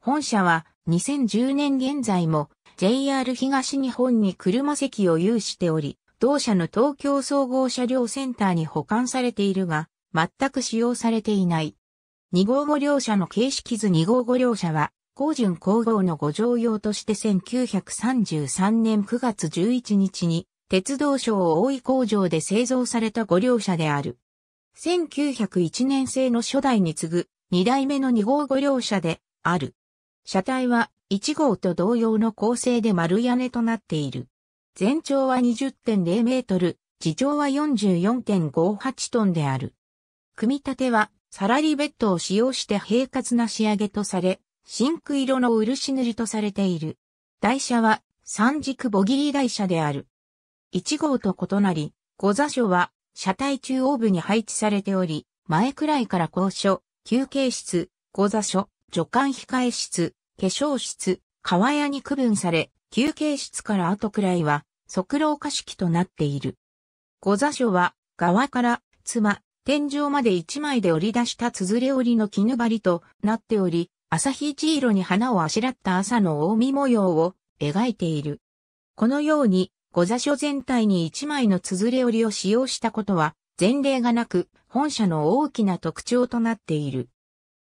本社は2010年現在も JR 東日本に車席を有しており、同社の東京総合車両センターに保管されているが、全く使用されていない。2号5両車の形式図2号5両車は高順皇后のご常用として1933年9月11日に、鉄道省大井工場で製造されたご両車である。1901年製の初代に次ぐ、2代目の2号ご両車である。車体は1号と同様の構成で丸屋根となっている。全長は20.0メートル、地上は44.58トンである。組み立てはサラリーベッドを使用して平滑な仕上げとされ、真ク色の漆塗りとされている。台車は三軸ボギー台車である。1号と異なり、5座所は車体中央部に配置されており、前くらいから高所、休憩室、5座所、助管控室、化粧室、川屋に区分され、休憩室から後くらいは、側廊下式となっている。5座所は、側から、妻、天井まで一枚で折り出した綴れ折りの絹張りとなっており、朝日一色に花をあしらった朝の大見模様を描いている。このように、御座所全体に一枚の綴れ織りを使用したことは、前例がなく、本社の大きな特徴となっている。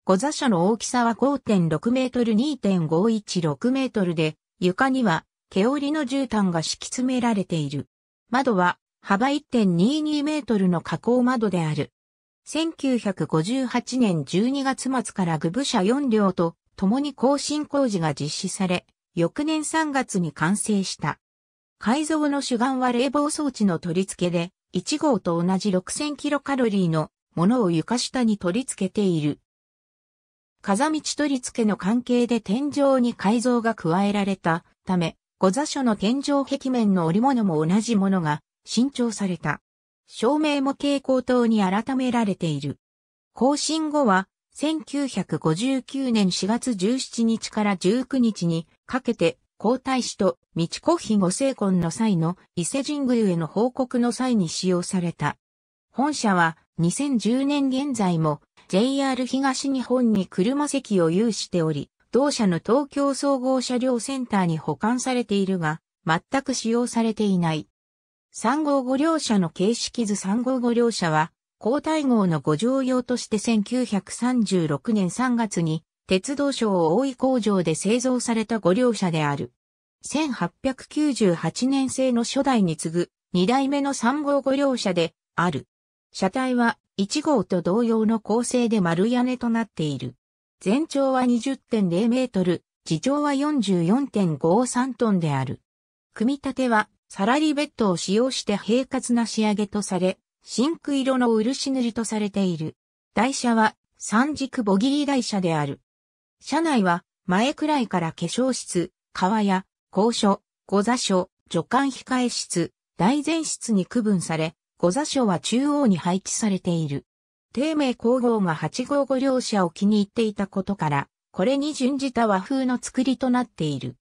御座所の大きさは5.6メートル2.516メートルで、床には、毛織りの絨毯が敷き詰められている。窓は、幅1.22メートルの加工窓である。1958年12月末から具部車4両と共に更新工事が実施され、翌年3月に完成した。改造の主眼は冷房装置の取り付けで、1号と同じ6000キロカロリーのものを床下に取り付けている。風道取り付けの関係で天井に改造が加えられたため、御座所の天井壁面の織物も同じものが新調された。照明も蛍光灯に改められている。更新後は、1959年4月17日から19日にかけて、皇太子と道子妃ご成婚の際の伊勢神宮への報告の際に使用された。本社は2010年現在も JR 東日本に車席を有しており、同社の東京総合車両センターに保管されているが、全く使用されていない。3号5両車の形式図3号5両車は、交代号の五乗用として1936年3月に、鉄道省大井工場で製造された5両車である。1898年製の初代に次ぐ、2代目の3号5両車で、ある。車体は、1号と同様の構成で丸屋根となっている。全長は20.0メートル、地上は44.53トンである。組み立てはサラリーベッドを使用して平滑な仕上げとされ、真ク色の漆塗りとされている。台車は三軸ボギリ台車である。車内は前くらいから化粧室、川屋、高所、五座所、助管控え室、大前室に区分され、五座所は中央に配置されている。低迷皇后が八号五両車を気に入っていたことから、これに準じた和風の作りとなっている。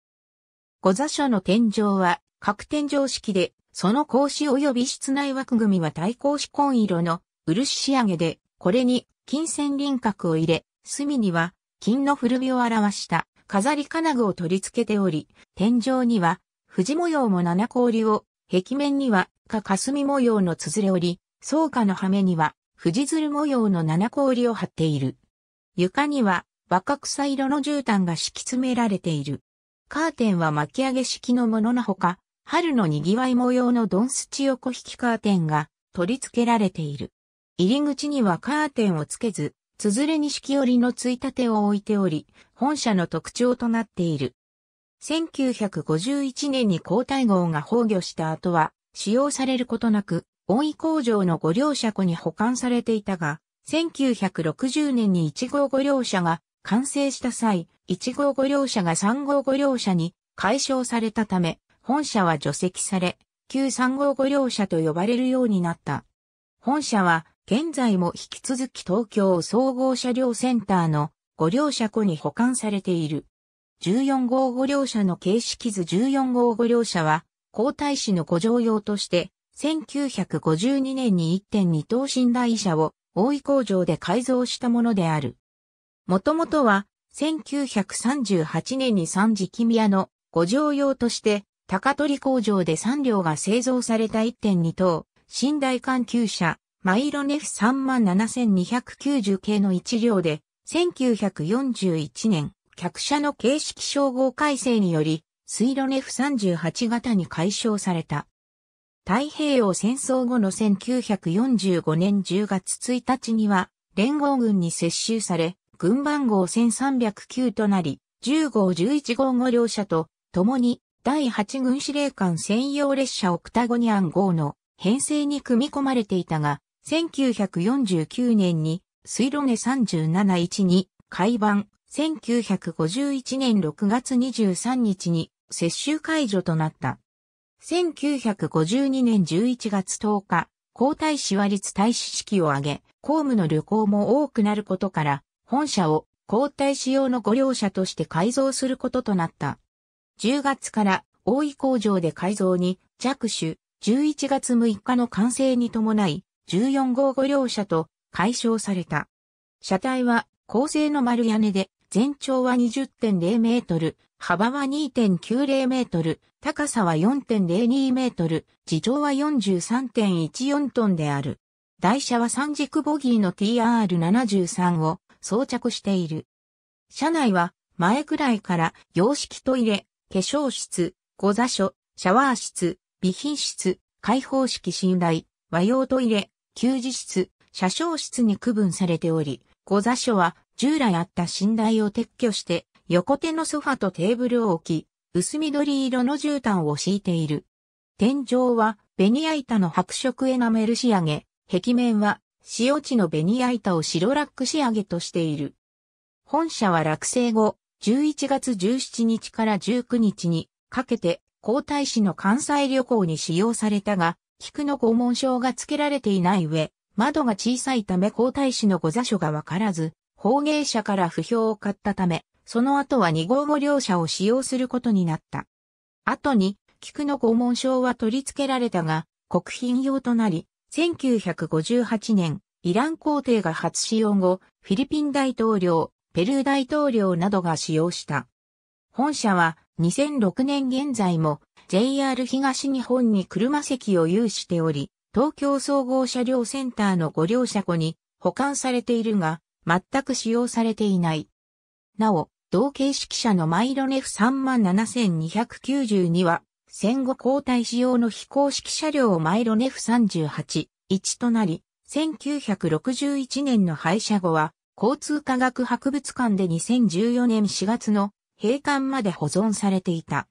五座所の天井は各天常式で、その格子及び室内枠組みは対抗子紺色の漆仕上げで、これに金線輪郭を入れ、隅には金の古着を表した飾り金具を取り付けており、天井には藤模様も七氷を、壁面にはか霞模様のつづれ折り、草花の羽目には藤鶴模様の七氷を張っている。床には若草色の絨毯が敷き詰められている。カーテンは巻き上げ式のものなほか、春の賑わい模様のドンスチ横引きカーテンが取り付けられている。入り口にはカーテンをつけず、つづれに四季折のついたてを置いており、本社の特徴となっている。1951年に交代号が崩御した後は、使用されることなく、大井工場の五両車庫に保管されていたが、1960年に1号五両車が完成した際、1号五両車が3号五両車に解消されたため、本社は除籍され、旧355両社と呼ばれるようになった。本社は、現在も引き続き東京総合車両センターの5両車庫に保管されている。14号5両車の形式図14号5両車は、皇太子のご乗用として、1952年に1.2等寝台車を大井工場で改造したものである。もともとは、1938年に三次君屋のご乗用として、高取工場で3両が製造された1.2等、寝台艦級車、マイロネフ37290系の1両で、1941年、客車の形式称号改正により、水路ネフ38型に解消された。太平洋戦争後の1945年10月1日には、連合軍に接収され、軍番号1309となり、10号11号5両者と、共に第8軍司令官専用列車オクタゴニアン号の編成に組み込まれていたが、1949年に水路根3 7 1に海盤、1951年6月23日に接収解除となった。1952年11月10日、皇太子和立大使式を挙げ、公務の旅行も多くなることから、本社を皇太子用の御両車として改造することとなった。10月から大井工場で改造に着手、11月6日の完成に伴い、14号5両車と解消された。車体は構成の丸屋根で、全長は20.0メートル、幅は2.90メートル、高さは4.02メートル、地上は43.14トンである。台車は三軸ボギーの TR73 を装着している。車内は前くらいから洋式トイレ、化粧室、ご座所、シャワー室、備品室、開放式寝台、和洋トイレ、給仕室、車掌室に区分されており、ご座所は従来あった寝台を撤去して、横手のソファとテーブルを置き、薄緑色の絨毯を敷いている。天井はベニヤ板の白色エナメル仕上げ、壁面は塩地のベニヤ板を白ラック仕上げとしている。本社は落成後、11月17日から19日にかけて皇太子の関西旅行に使用されたが、菊の拷問章が付けられていない上、窓が小さいため皇太子の御座所がわからず、法芸者から不評を買ったため、その後は二号後両者を使用することになった。後に、菊の拷問章は取り付けられたが、国賓用となり、1958年、イラン皇帝が初使用後、フィリピン大統領、ペルー大統領などが使用した。本社は2006年現在も JR 東日本に車席を有しており、東京総合車両センターの5両車庫に保管されているが、全く使用されていない。なお、同形式車のマイロネフ37292は、戦後交代仕様の非公式車両マイロネフ38、1となり、1961年の廃車後は、交通科学博物館で2014年4月の閉館まで保存されていた。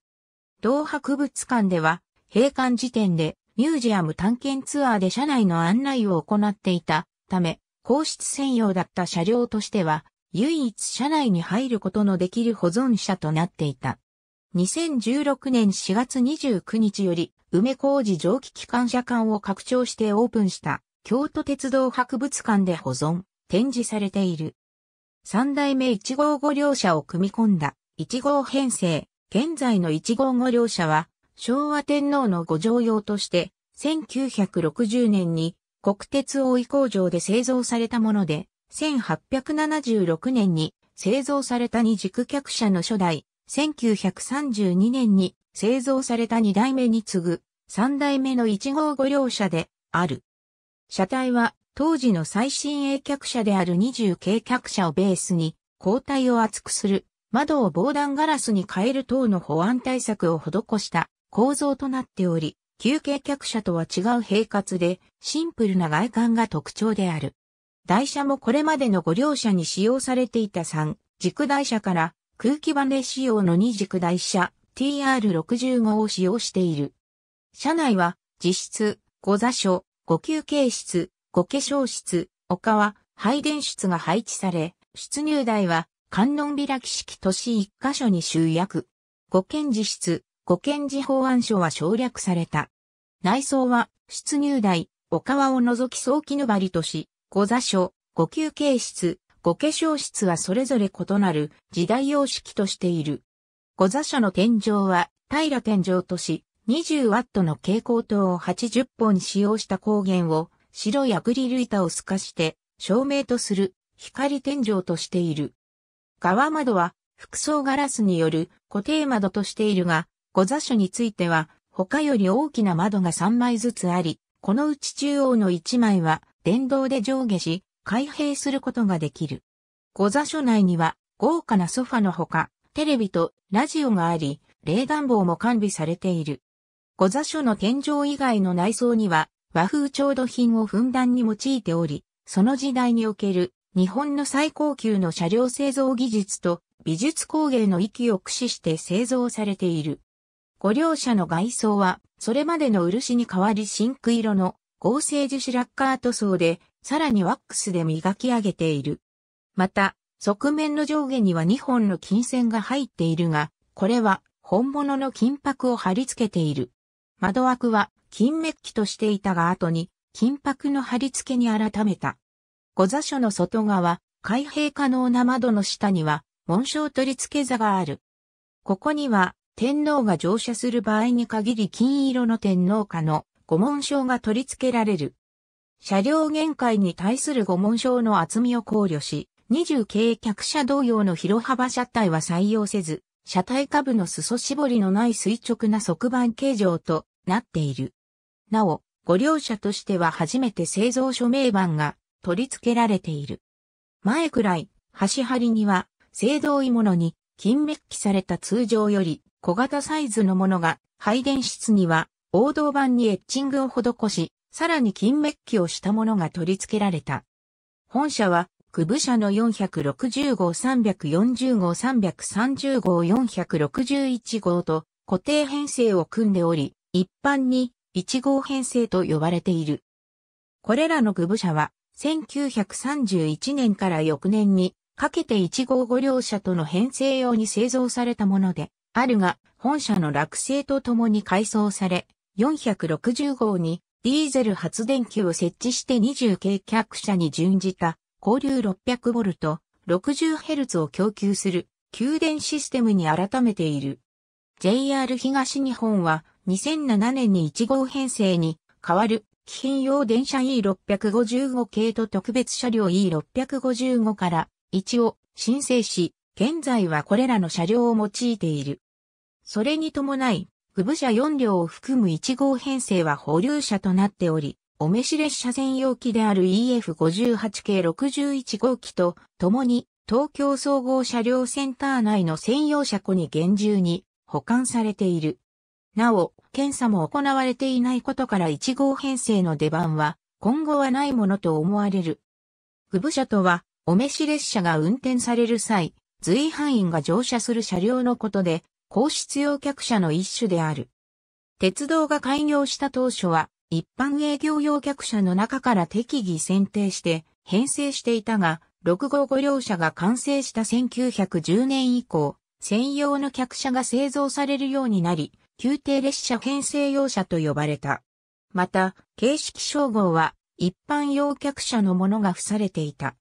同博物館では閉館時点でミュージアム探検ツアーで車内の案内を行っていたため、皇室専用だった車両としては唯一車内に入ることのできる保存車となっていた。2016年4月29日より梅工事蒸気機関車館を拡張してオープンした京都鉄道博物館で保存展示されている。三代目一号五両車を組み込んだ一号編成。現在の一号五両車は昭和天皇のご乗用として1960年に国鉄大井工場で製造されたもので1876年に製造された二軸客車の初代、1932年に製造された二代目に次ぐ三代目の一号五両車である。車体は当時の最新鋭客車である20軽客車をベースに、交代を厚くする、窓を防弾ガラスに変える等の保安対策を施した構造となっており、旧軽客車とは違う平滑で、シンプルな外観が特徴である。台車もこれまでの5両車に使用されていた3軸台車から空気バネ仕様の2軸台車 TR65 を使用している。車内は実質5座所、5休憩室、ご化粧室、丘は配電室が配置され、出入台は観音開き式都市一箇所に集約。ご検事室、ご検事法案所は省略された。内装は出入台、丘はを除き早期ぬばりとし、ご座所、ご休憩室、ご化粧室はそれぞれ異なる時代様式としている。ご座所の天井は平天井とし、20ワットの蛍光灯を80本使用した光源を白いアグリル板を透かして、照明とする、光天井としている。側窓は、複層ガラスによる固定窓としているが、五座所については、他より大きな窓が3枚ずつあり、このうち中央の1枚は、電動で上下し、開閉することができる。五座所内には、豪華なソファのほか、テレビとラジオがあり、冷暖房も完備されている。五座所の天井以外の内装には、和風調度品をふんだんに用いており、その時代における日本の最高級の車両製造技術と美術工芸の域を駆使して製造されている。ご両者の外装は、それまでの漆に代わり真空色の合成樹脂ラッカー塗装で、さらにワックスで磨き上げている。また、側面の上下には2本の金線が入っているが、これは本物の金箔を貼り付けている。窓枠は金メッキとしていたが後に金箔の貼り付けに改めた。御座所の外側、開閉可能な窓の下には紋章取り付け座がある。ここには天皇が乗車する場合に限り金色の天皇下の御紋章が取り付けられる。車両限界に対する御紋章の厚みを考慮し、20系客車同様の広幅車体は採用せず、車体下部の裾絞りのない垂直な側板形状となっている。なお、ご両者としては初めて製造署名板が取り付けられている。前くらい、端張りには、製造鋳物に金メッキされた通常より小型サイズのものが、配電室には王道板にエッチングを施し、さらに金メッキをしたものが取り付けられた。本社は、区部社の460号、340号、330号、461号と固定編成を組んでおり、一般に1号編成と呼ばれている。これらの具部車は、1931年から翌年にかけて1号5両車との編成用に製造されたもので、あるが、本社の落成とともに改装され、460号にディーゼル発電機を設置して20系客車に準じた、交流 600V、60Hz を供給する、給電システムに改めている。JR 東日本は、2007年に1号編成に変わる、貴品用電車 E655 系と特別車両 E655 から一を申請し、現在はこれらの車両を用いている。それに伴い、グブ車4両を含む1号編成は保留車となっており、お召し列車専用機である EF58 系61号機と共に東京総合車両センター内の専用車庫に厳重に保管されている。なお、検査も行われていないことから1号編成の出番は今後はないものと思われる。グブ車とは、お召し列車が運転される際、随伴員が乗車する車両のことで、皇室用客車の一種である。鉄道が開業した当初は、一般営業用客車の中から適宜選定して、編成していたが、6号5両車が完成した1910年以降、専用の客車が製造されるようになり、宮廷列車編成用車と呼ばれた。また、形式称号は一般用客車のものが付されていた。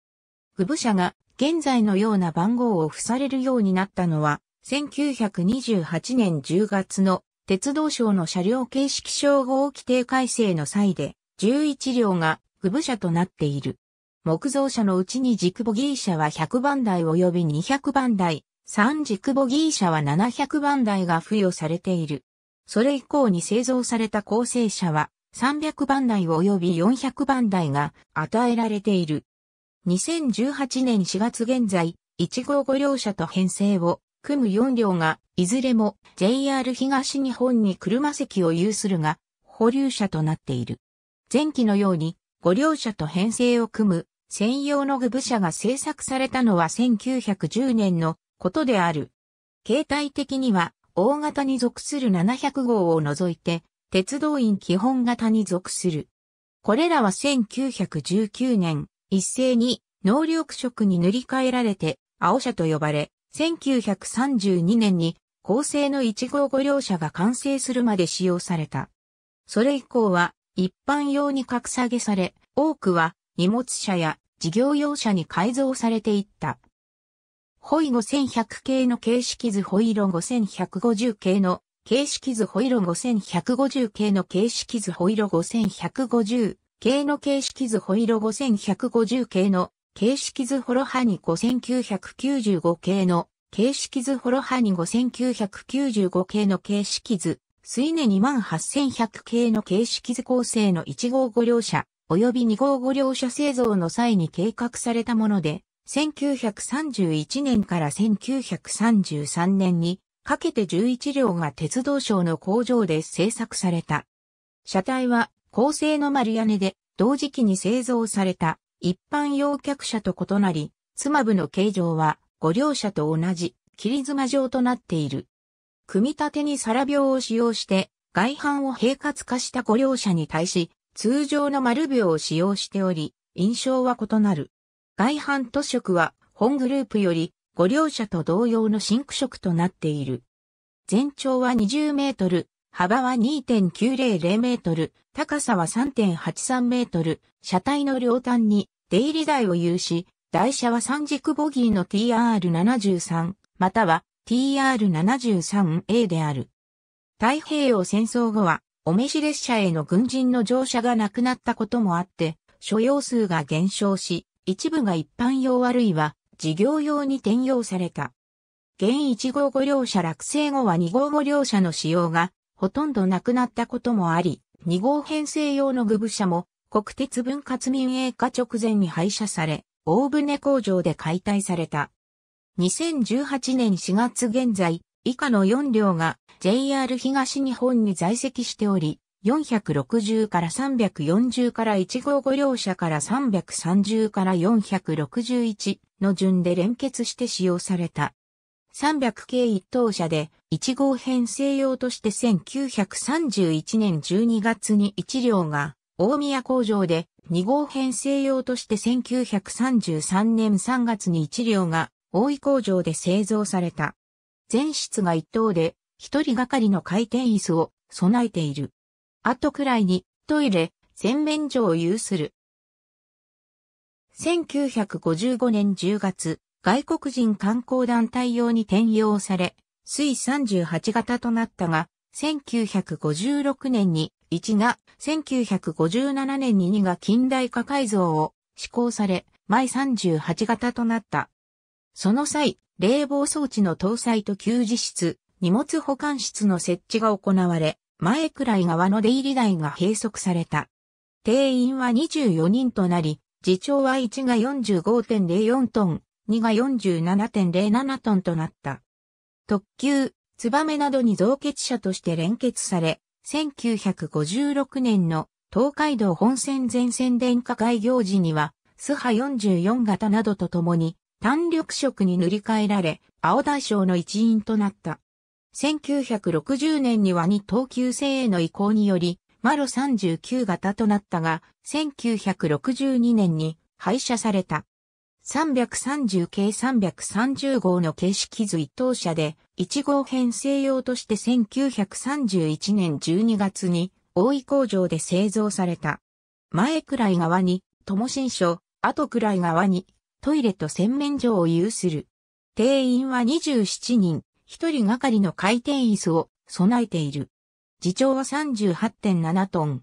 具部車が現在のような番号を付されるようになったのは、1928年10月の鉄道省の車両形式称号規定改正の際で、11両が具部車となっている。木造車のうちに軸ボギー車は100番台及び200番台、三軸ボギー車は700番台が付与されている。それ以降に製造された構成車は300番台及び400番台が与えられている。2018年4月現在、1号5両車と編成を組む4両が、いずれも JR 東日本に車席を有するが、保留車となっている。前期のように、5両車と編成を組む専用の具部車が製作されたのは1910年のことである。形態的には、大型に属する700号を除いて、鉄道員基本型に属する。これらは1919年、一斉に能力色に塗り替えられて、青車と呼ばれ、1932年に厚生の1号5両車が完成するまで使用された。それ以降は一般用に格下げされ、多くは荷物車や事業用車に改造されていった。ホイ5100系の形式図ホイロ5150系の形式図ホイロ5150系の形式図ホイロ5150系の形式図ホイロ5150系の形式図ホロハニ5995系の形式図ホロハニ5995系の形式図イネ28100系の形式図構成の1号5両車及び2号5両車製造の際に計画されたもので1931年から1933年にかけて11両が鉄道省の工場で製作された。車体は高性の丸屋根で同時期に製造された一般用客車と異なり、妻部の形状は5両車と同じ切妻状となっている。組み立てに皿病を使用して外反を平滑化した5両車に対し、通常の丸病を使用しており、印象は異なる。外反塗色は本グループより5両車と同様の真ク色となっている。全長は20メートル、幅は2.900メートル、高さは3.83メートル、車体の両端に出入り台を有し、台車は三軸ボギーの TR73、または TR73A である。太平洋戦争後は、お召し列車への軍人の乗車がなくなったこともあって、所要数が減少し、一部が一般用あるいは事業用に転用された。現1号5両車落成後は2号5両車の使用がほとんどなくなったこともあり、2号編成用の具部車も国鉄分割民営化直前に廃車され、大船工場で解体された。2018年4月現在、以下の4両が JR 東日本に在籍しており、460から340から155両者から330から461の順で連結して使用された。300系一等車で1号編成用として1931年12月に1両が大宮工場で2号編成用として1933年3月に1両が大井工場で製造された。全室が1等で1人がかりの回転椅子を備えている。後くらいにトイレ、洗面所を有する。1955年10月、外国人観光団体用に転用され、水38型となったが、1956年に1が、1957年に2が近代化改造を施行され、毎38型となった。その際、冷房装置の搭載と給仕室、荷物保管室の設置が行われ、前くらい側の出入り台が閉塞された。定員は24人となり、次長は1が45.04トン、2が47.07トンとなった。特急、ツバメなどに造血者として連結され、1956年の東海道本線全線電化開業時には、スハ44型などとともに、単緑色に塗り替えられ、青大将の一員となった。1960年には2等級制への移行により、マロ39型となったが、1962年に廃車された。330系330号の形式図一等車で、1号編成用として1931年12月に、大井工場で製造された。前くらい側に、友新書、後くらい側に、トイレと洗面所を有する。定員は27人。一人がかりの回転椅子を備えている。自重は38.7トン。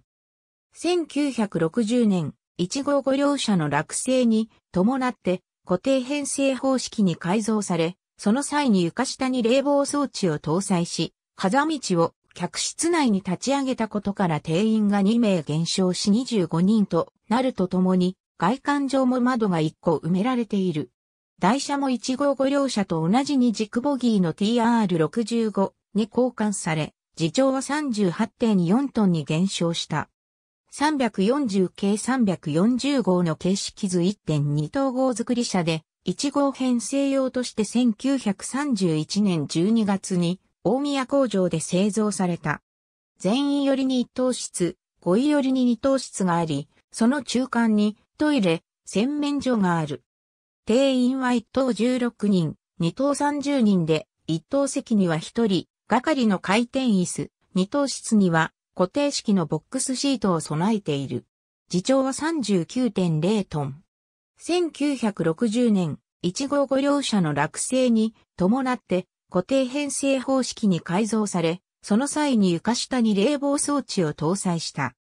1960年、1号5両車の落成に伴って固定編成方式に改造され、その際に床下に冷房装置を搭載し、風道を客室内に立ち上げたことから定員が2名減少し25人となるとともに、外観上も窓が1個埋められている。台車も1号5両車と同じに軸ボギーの TR65 に交換され、自重は38.4トンに減少した。340系340号の形式図1.2等号作り車で、1号編成用として1931年12月に大宮工場で製造された。全員寄りに1等室、5位寄りに2等室があり、その中間にトイレ、洗面所がある。定員は1等16人、2等30人で、1等席には1人、係の回転椅子、2等室には固定式のボックスシートを備えている。自重は39.0トン。1960年、1号5両車の落成に伴って固定編成方式に改造され、その際に床下に冷房装置を搭載した。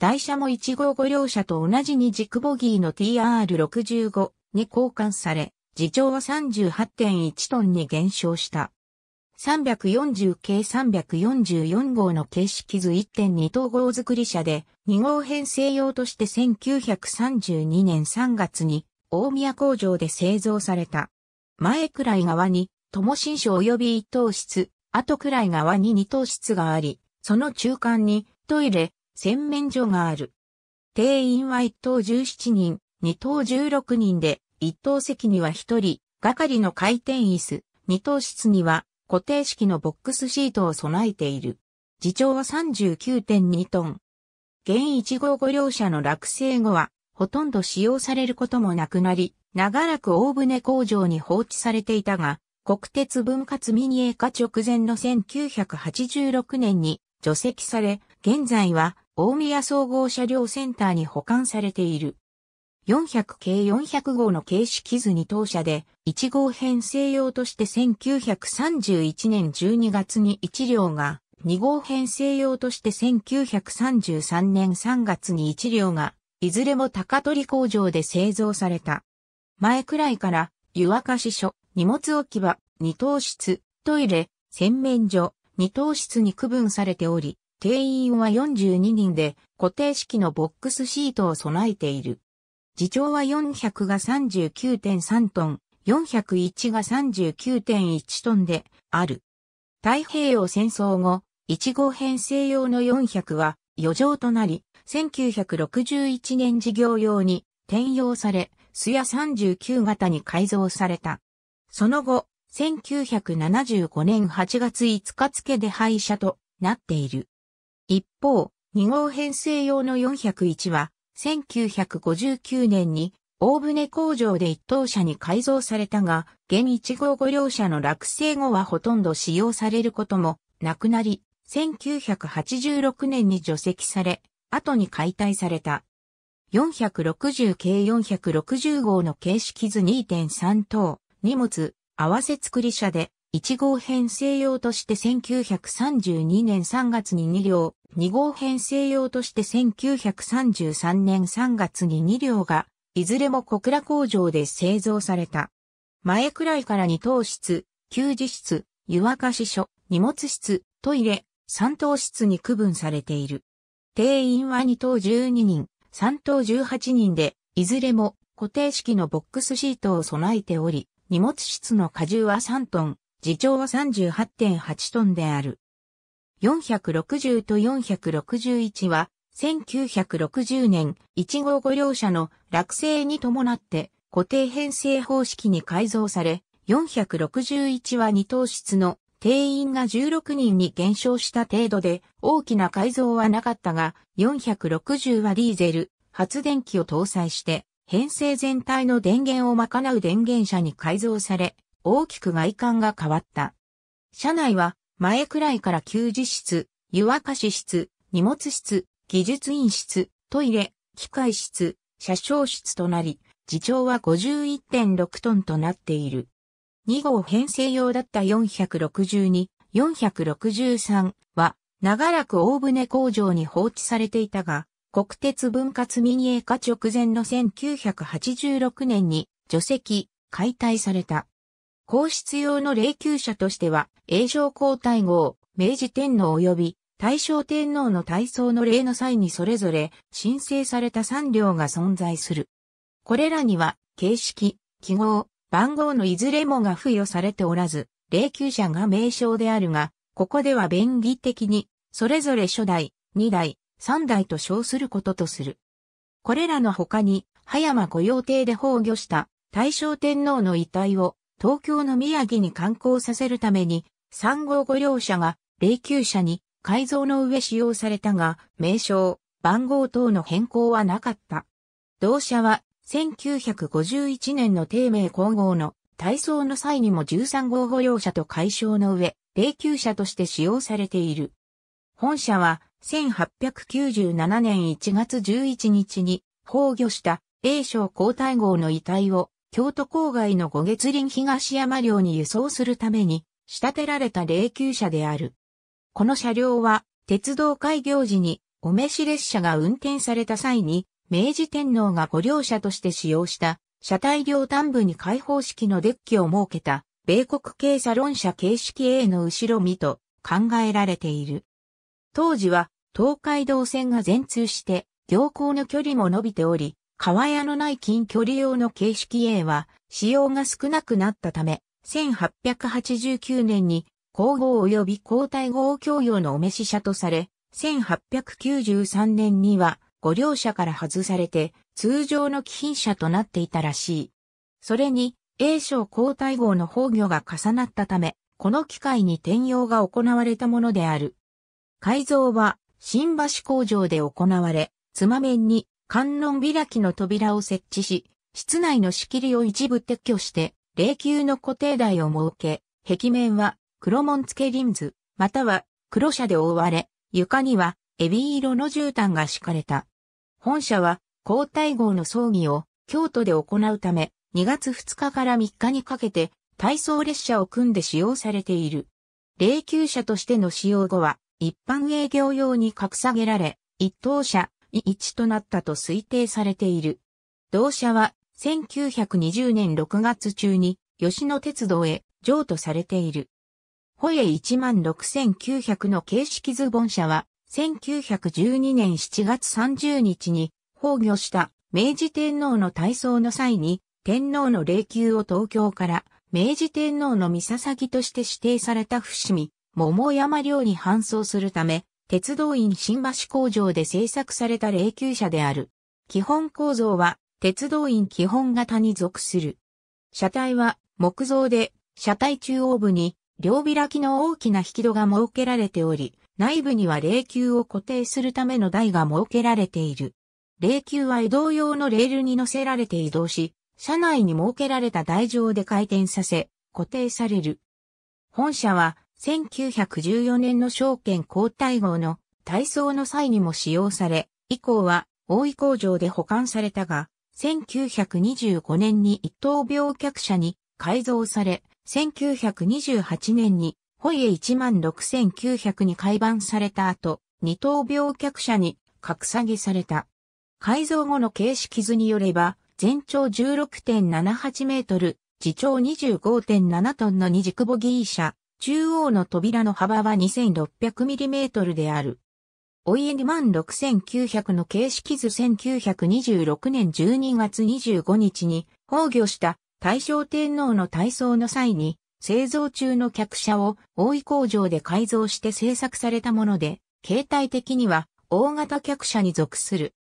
台車も1号5両車と同じに軸ボギーの TR65 に交換され、自重は38.1トンに減少した。340系344号の形式図1.2等号作り車で2号編成用として1932年3月に大宮工場で製造された。前くらい側に、友新書及び一等室、後くらい側に二等室があり、その中間にトイレ、洗面所がある。定員は一等17人、二等十六人で、一等席には一人、係の回転椅子、二等室には固定式のボックスシートを備えている。自重は39.2トン。現1号5両車の落成後は、ほとんど使用されることもなくなり、長らく大船工場に放置されていたが、国鉄分割民営化直前の1986年に除籍され、現在は大宮総合車両センターに保管されている。400系400号の形式図に当社で1号編成用として1931年12月に1両が2号編成用として1933年3月に1両がいずれも高取工場で製造された。前くらいから湯沸かし所、荷物置き場、二等室、トイレ、洗面所、二等室に区分されており、定員は42人で固定式のボックスシートを備えている。自重は400が39.3トン、401が39.1トンである。太平洋戦争後、1号編成用の400は余剰となり、1961年事業用に転用され、スヤ39型に改造された。その後、1975年8月5日付で廃車となっている。一方、2号編成用の401は1959年に大船工場で一等車に改造されたが、現1号5両車の落成後はほとんど使用されることもなくなり、1986年に除籍され、後に解体された。460系460号の形式図2.3等、荷物、合わせ作り車で、1号編成用として1932年3月に2両、2号編成用として1933年3月に2両が、いずれも小倉工場で製造された。前くらいから2等室、給仕室、湯沸かし所、荷物室、トイレ、3等室に区分されている。定員は2等12人、3等18人で、いずれも固定式のボックスシートを備えており、荷物室の荷重は3トン、自重は38.8トンである。460と461は、1960年1号5両車の落成に伴って固定編成方式に改造され、461は2等室の定員が16人に減少した程度で大きな改造はなかったが、460はディーゼル、発電機を搭載して、編成全体の電源を賄う電源車に改造され、大きく外観が変わった。車内は前くらいから給仕室、湯沸かし室、荷物室、技術員室、トイレ、機械室、車掌室となり、自長は51.6トンとなっている。2号編成用だった462、463は、長らく大船工場に放置されていたが、国鉄分割民営化直前の1986年に除籍、解体された。皇室用の霊柩車としては、永上皇太后、明治天皇及び大正天皇の体操の礼の際にそれぞれ申請された三両が存在する。これらには、形式、記号、番号のいずれもが付与されておらず、霊柩車が名称であるが、ここでは便宜的に、それぞれ初代、二代、三代と称することとする。これらの他に、葉山御用邸で崩御した大正天皇の遺体を東京の宮城に観光させるために、3号5両車が霊柩車に改造の上使用されたが、名称、番号等の変更はなかった。同社は1951年の定名皇后の体操の際にも13号護両車と解消の上、霊柩車として使用されている。本社は1897年1月11日に崩御した栄翔皇太后の遺体を京都郊外の五月林東山領に輸送するために仕立てられた霊柩車である。この車両は鉄道開業時にお召し列車が運転された際に明治天皇が御両車として使用した車体両端部に開放式のデッキを設けた米国系サロン車形式 A の後ろ身と考えられている。当時は東海道線が全通して行行の距離も伸びており、川屋のない近距離用の形式 A は、使用が少なくなったため、1889年に、皇后及び皇太后教養のお召し者とされ、1893年には、御両者から外されて、通常の貴賓者となっていたらしい。それに、A 賞皇太后の崩御が重なったため、この機会に転用が行われたものである。改造は、新橋工場で行われ、つま面に観音開きの扉を設置し、室内の仕切りを一部撤去して、霊柩の固定台を設け、壁面は黒門付けリンズ、または黒車で覆われ、床にはエビ色の絨毯が敷かれた。本社は皇太后の葬儀を京都で行うため、2月2日から3日にかけて、体操列車を組んで使用されている。霊柩車としての使用後は、一般営業用に格下げられ、一等車、位置となったと推定されている。同社は1920年6月中に吉野鉄道へ譲渡されている。ホエ16900の形式ズボン社は1912年7月30日に崩御した明治天皇の体操の際に天皇の霊柩を東京から明治天皇の三佐として指定された伏見、桃山寮に搬送するため鉄道院新橋工場で製作された霊柩車である。基本構造は、鉄道院基本型に属する。車体は木造で、車体中央部に両開きの大きな引き戸が設けられており、内部には霊柩を固定するための台が設けられている。霊柩は移動用のレールに乗せられて移動し、車内に設けられた台上で回転させ、固定される。本車は1914年の証券交代号の体操の際にも使用され、以降は大井工場で保管されたが、1925年に一等病客車に改造され、1928年にホイエ16900に改版された後、二等病客車に格下げされた。改造後の形式図によれば、全長16.78メートル、自長25.7トンの二軸ボギー車、中央の扉の幅は 2600mm である。お家2万6900の形式図1926年12月25日に崩御した大正天皇の体操の際に製造中の客車を大井工場で改造して製作されたもので、形態的には大型客車に属する。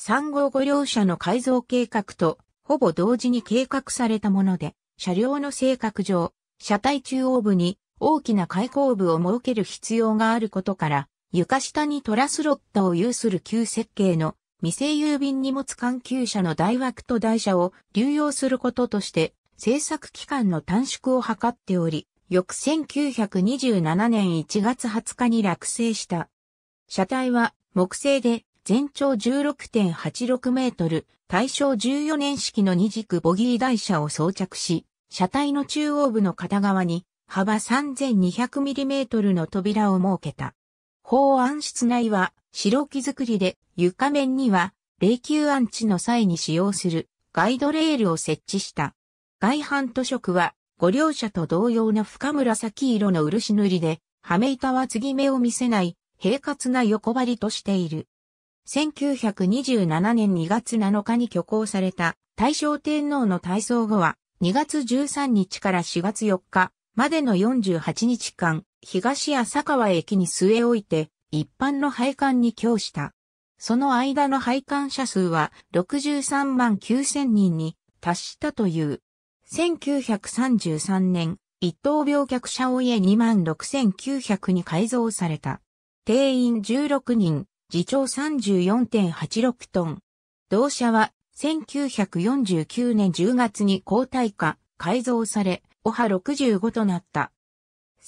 3号5両車の改造計画とほぼ同時に計画されたもので、車両の性格上、車体中央部に大きな開口部を設ける必要があることから、床下にトラスロッタを有する旧設計の未成郵便荷物関係者の大枠と台車を流用することとして、製作期間の短縮を図っており、翌1927年1月20日に落成した。車体は木製で全長16.86メートル、大正14年式の二軸ボギー台車を装着し、車体の中央部の片側に幅 3200mm の扉を設けた。法案室内は白木造りで床面には霊柩安置の際に使用するガイドレールを設置した。外反塗色はご両者と同様の深紫色の漆塗りで、羽目板は継ぎ目を見せない平滑な横張りとしている。1927年2月7日に挙行された大正天皇の体操後は2月13日から4月4日までの48日間、東浅川駅に据え置いて、一般の配管に供した。その間の配管者数は63万9000人に達したという。1933年、一等病客者を家2万6900に改造された。定員16人、自長34.86トン。同社は1949年10月に交代化、改造され、オハ65となった。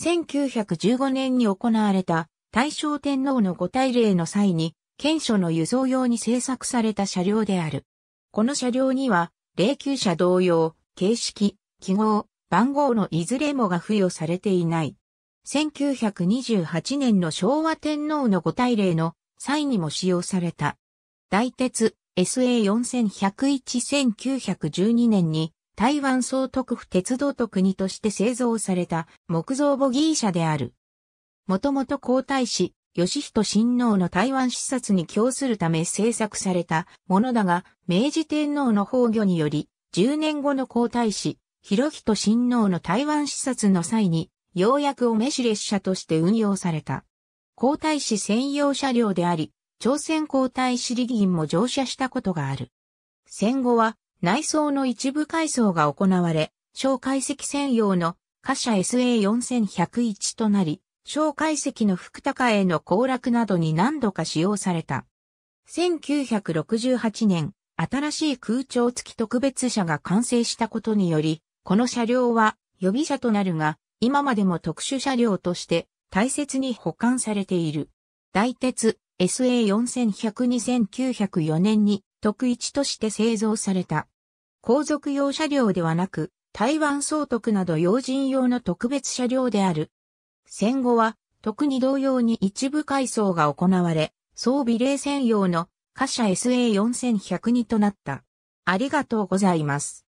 1915年に行われた大正天皇のご大礼の際に、県書の輸送用に製作された車両である。この車両には、霊柩車同様、形式、記号、番号のいずれもが付与されていない。1928年の昭和天皇のご大礼の際にも使用された。大鉄、SA4101-1912 年に台湾総督府鉄道と国として製造された木造ボギー車である。もともと皇太子、義人親王の台湾視察に供するため制作されたものだが、明治天皇の崩御により、10年後の皇太子、広人親王の台湾視察の際に、ようやくお召し列車として運用された。皇太子専用車両であり、朝鮮皇太子ギンも乗車したことがある。戦後は内装の一部改装が行われ、小解析専用の貨車 SA4101 となり、小解析の福高への降落などに何度か使用された。1968年、新しい空調付き特別車が完成したことにより、この車両は予備車となるが、今までも特殊車両として大切に保管されている。大鉄、SA4100-2904 年に特一として製造された。皇族用車両ではなく、台湾総督など要人用の特別車両である。戦後は、特に同様に一部改装が行われ、装備冷戦用の貨車 SA4102 となった。ありがとうございます。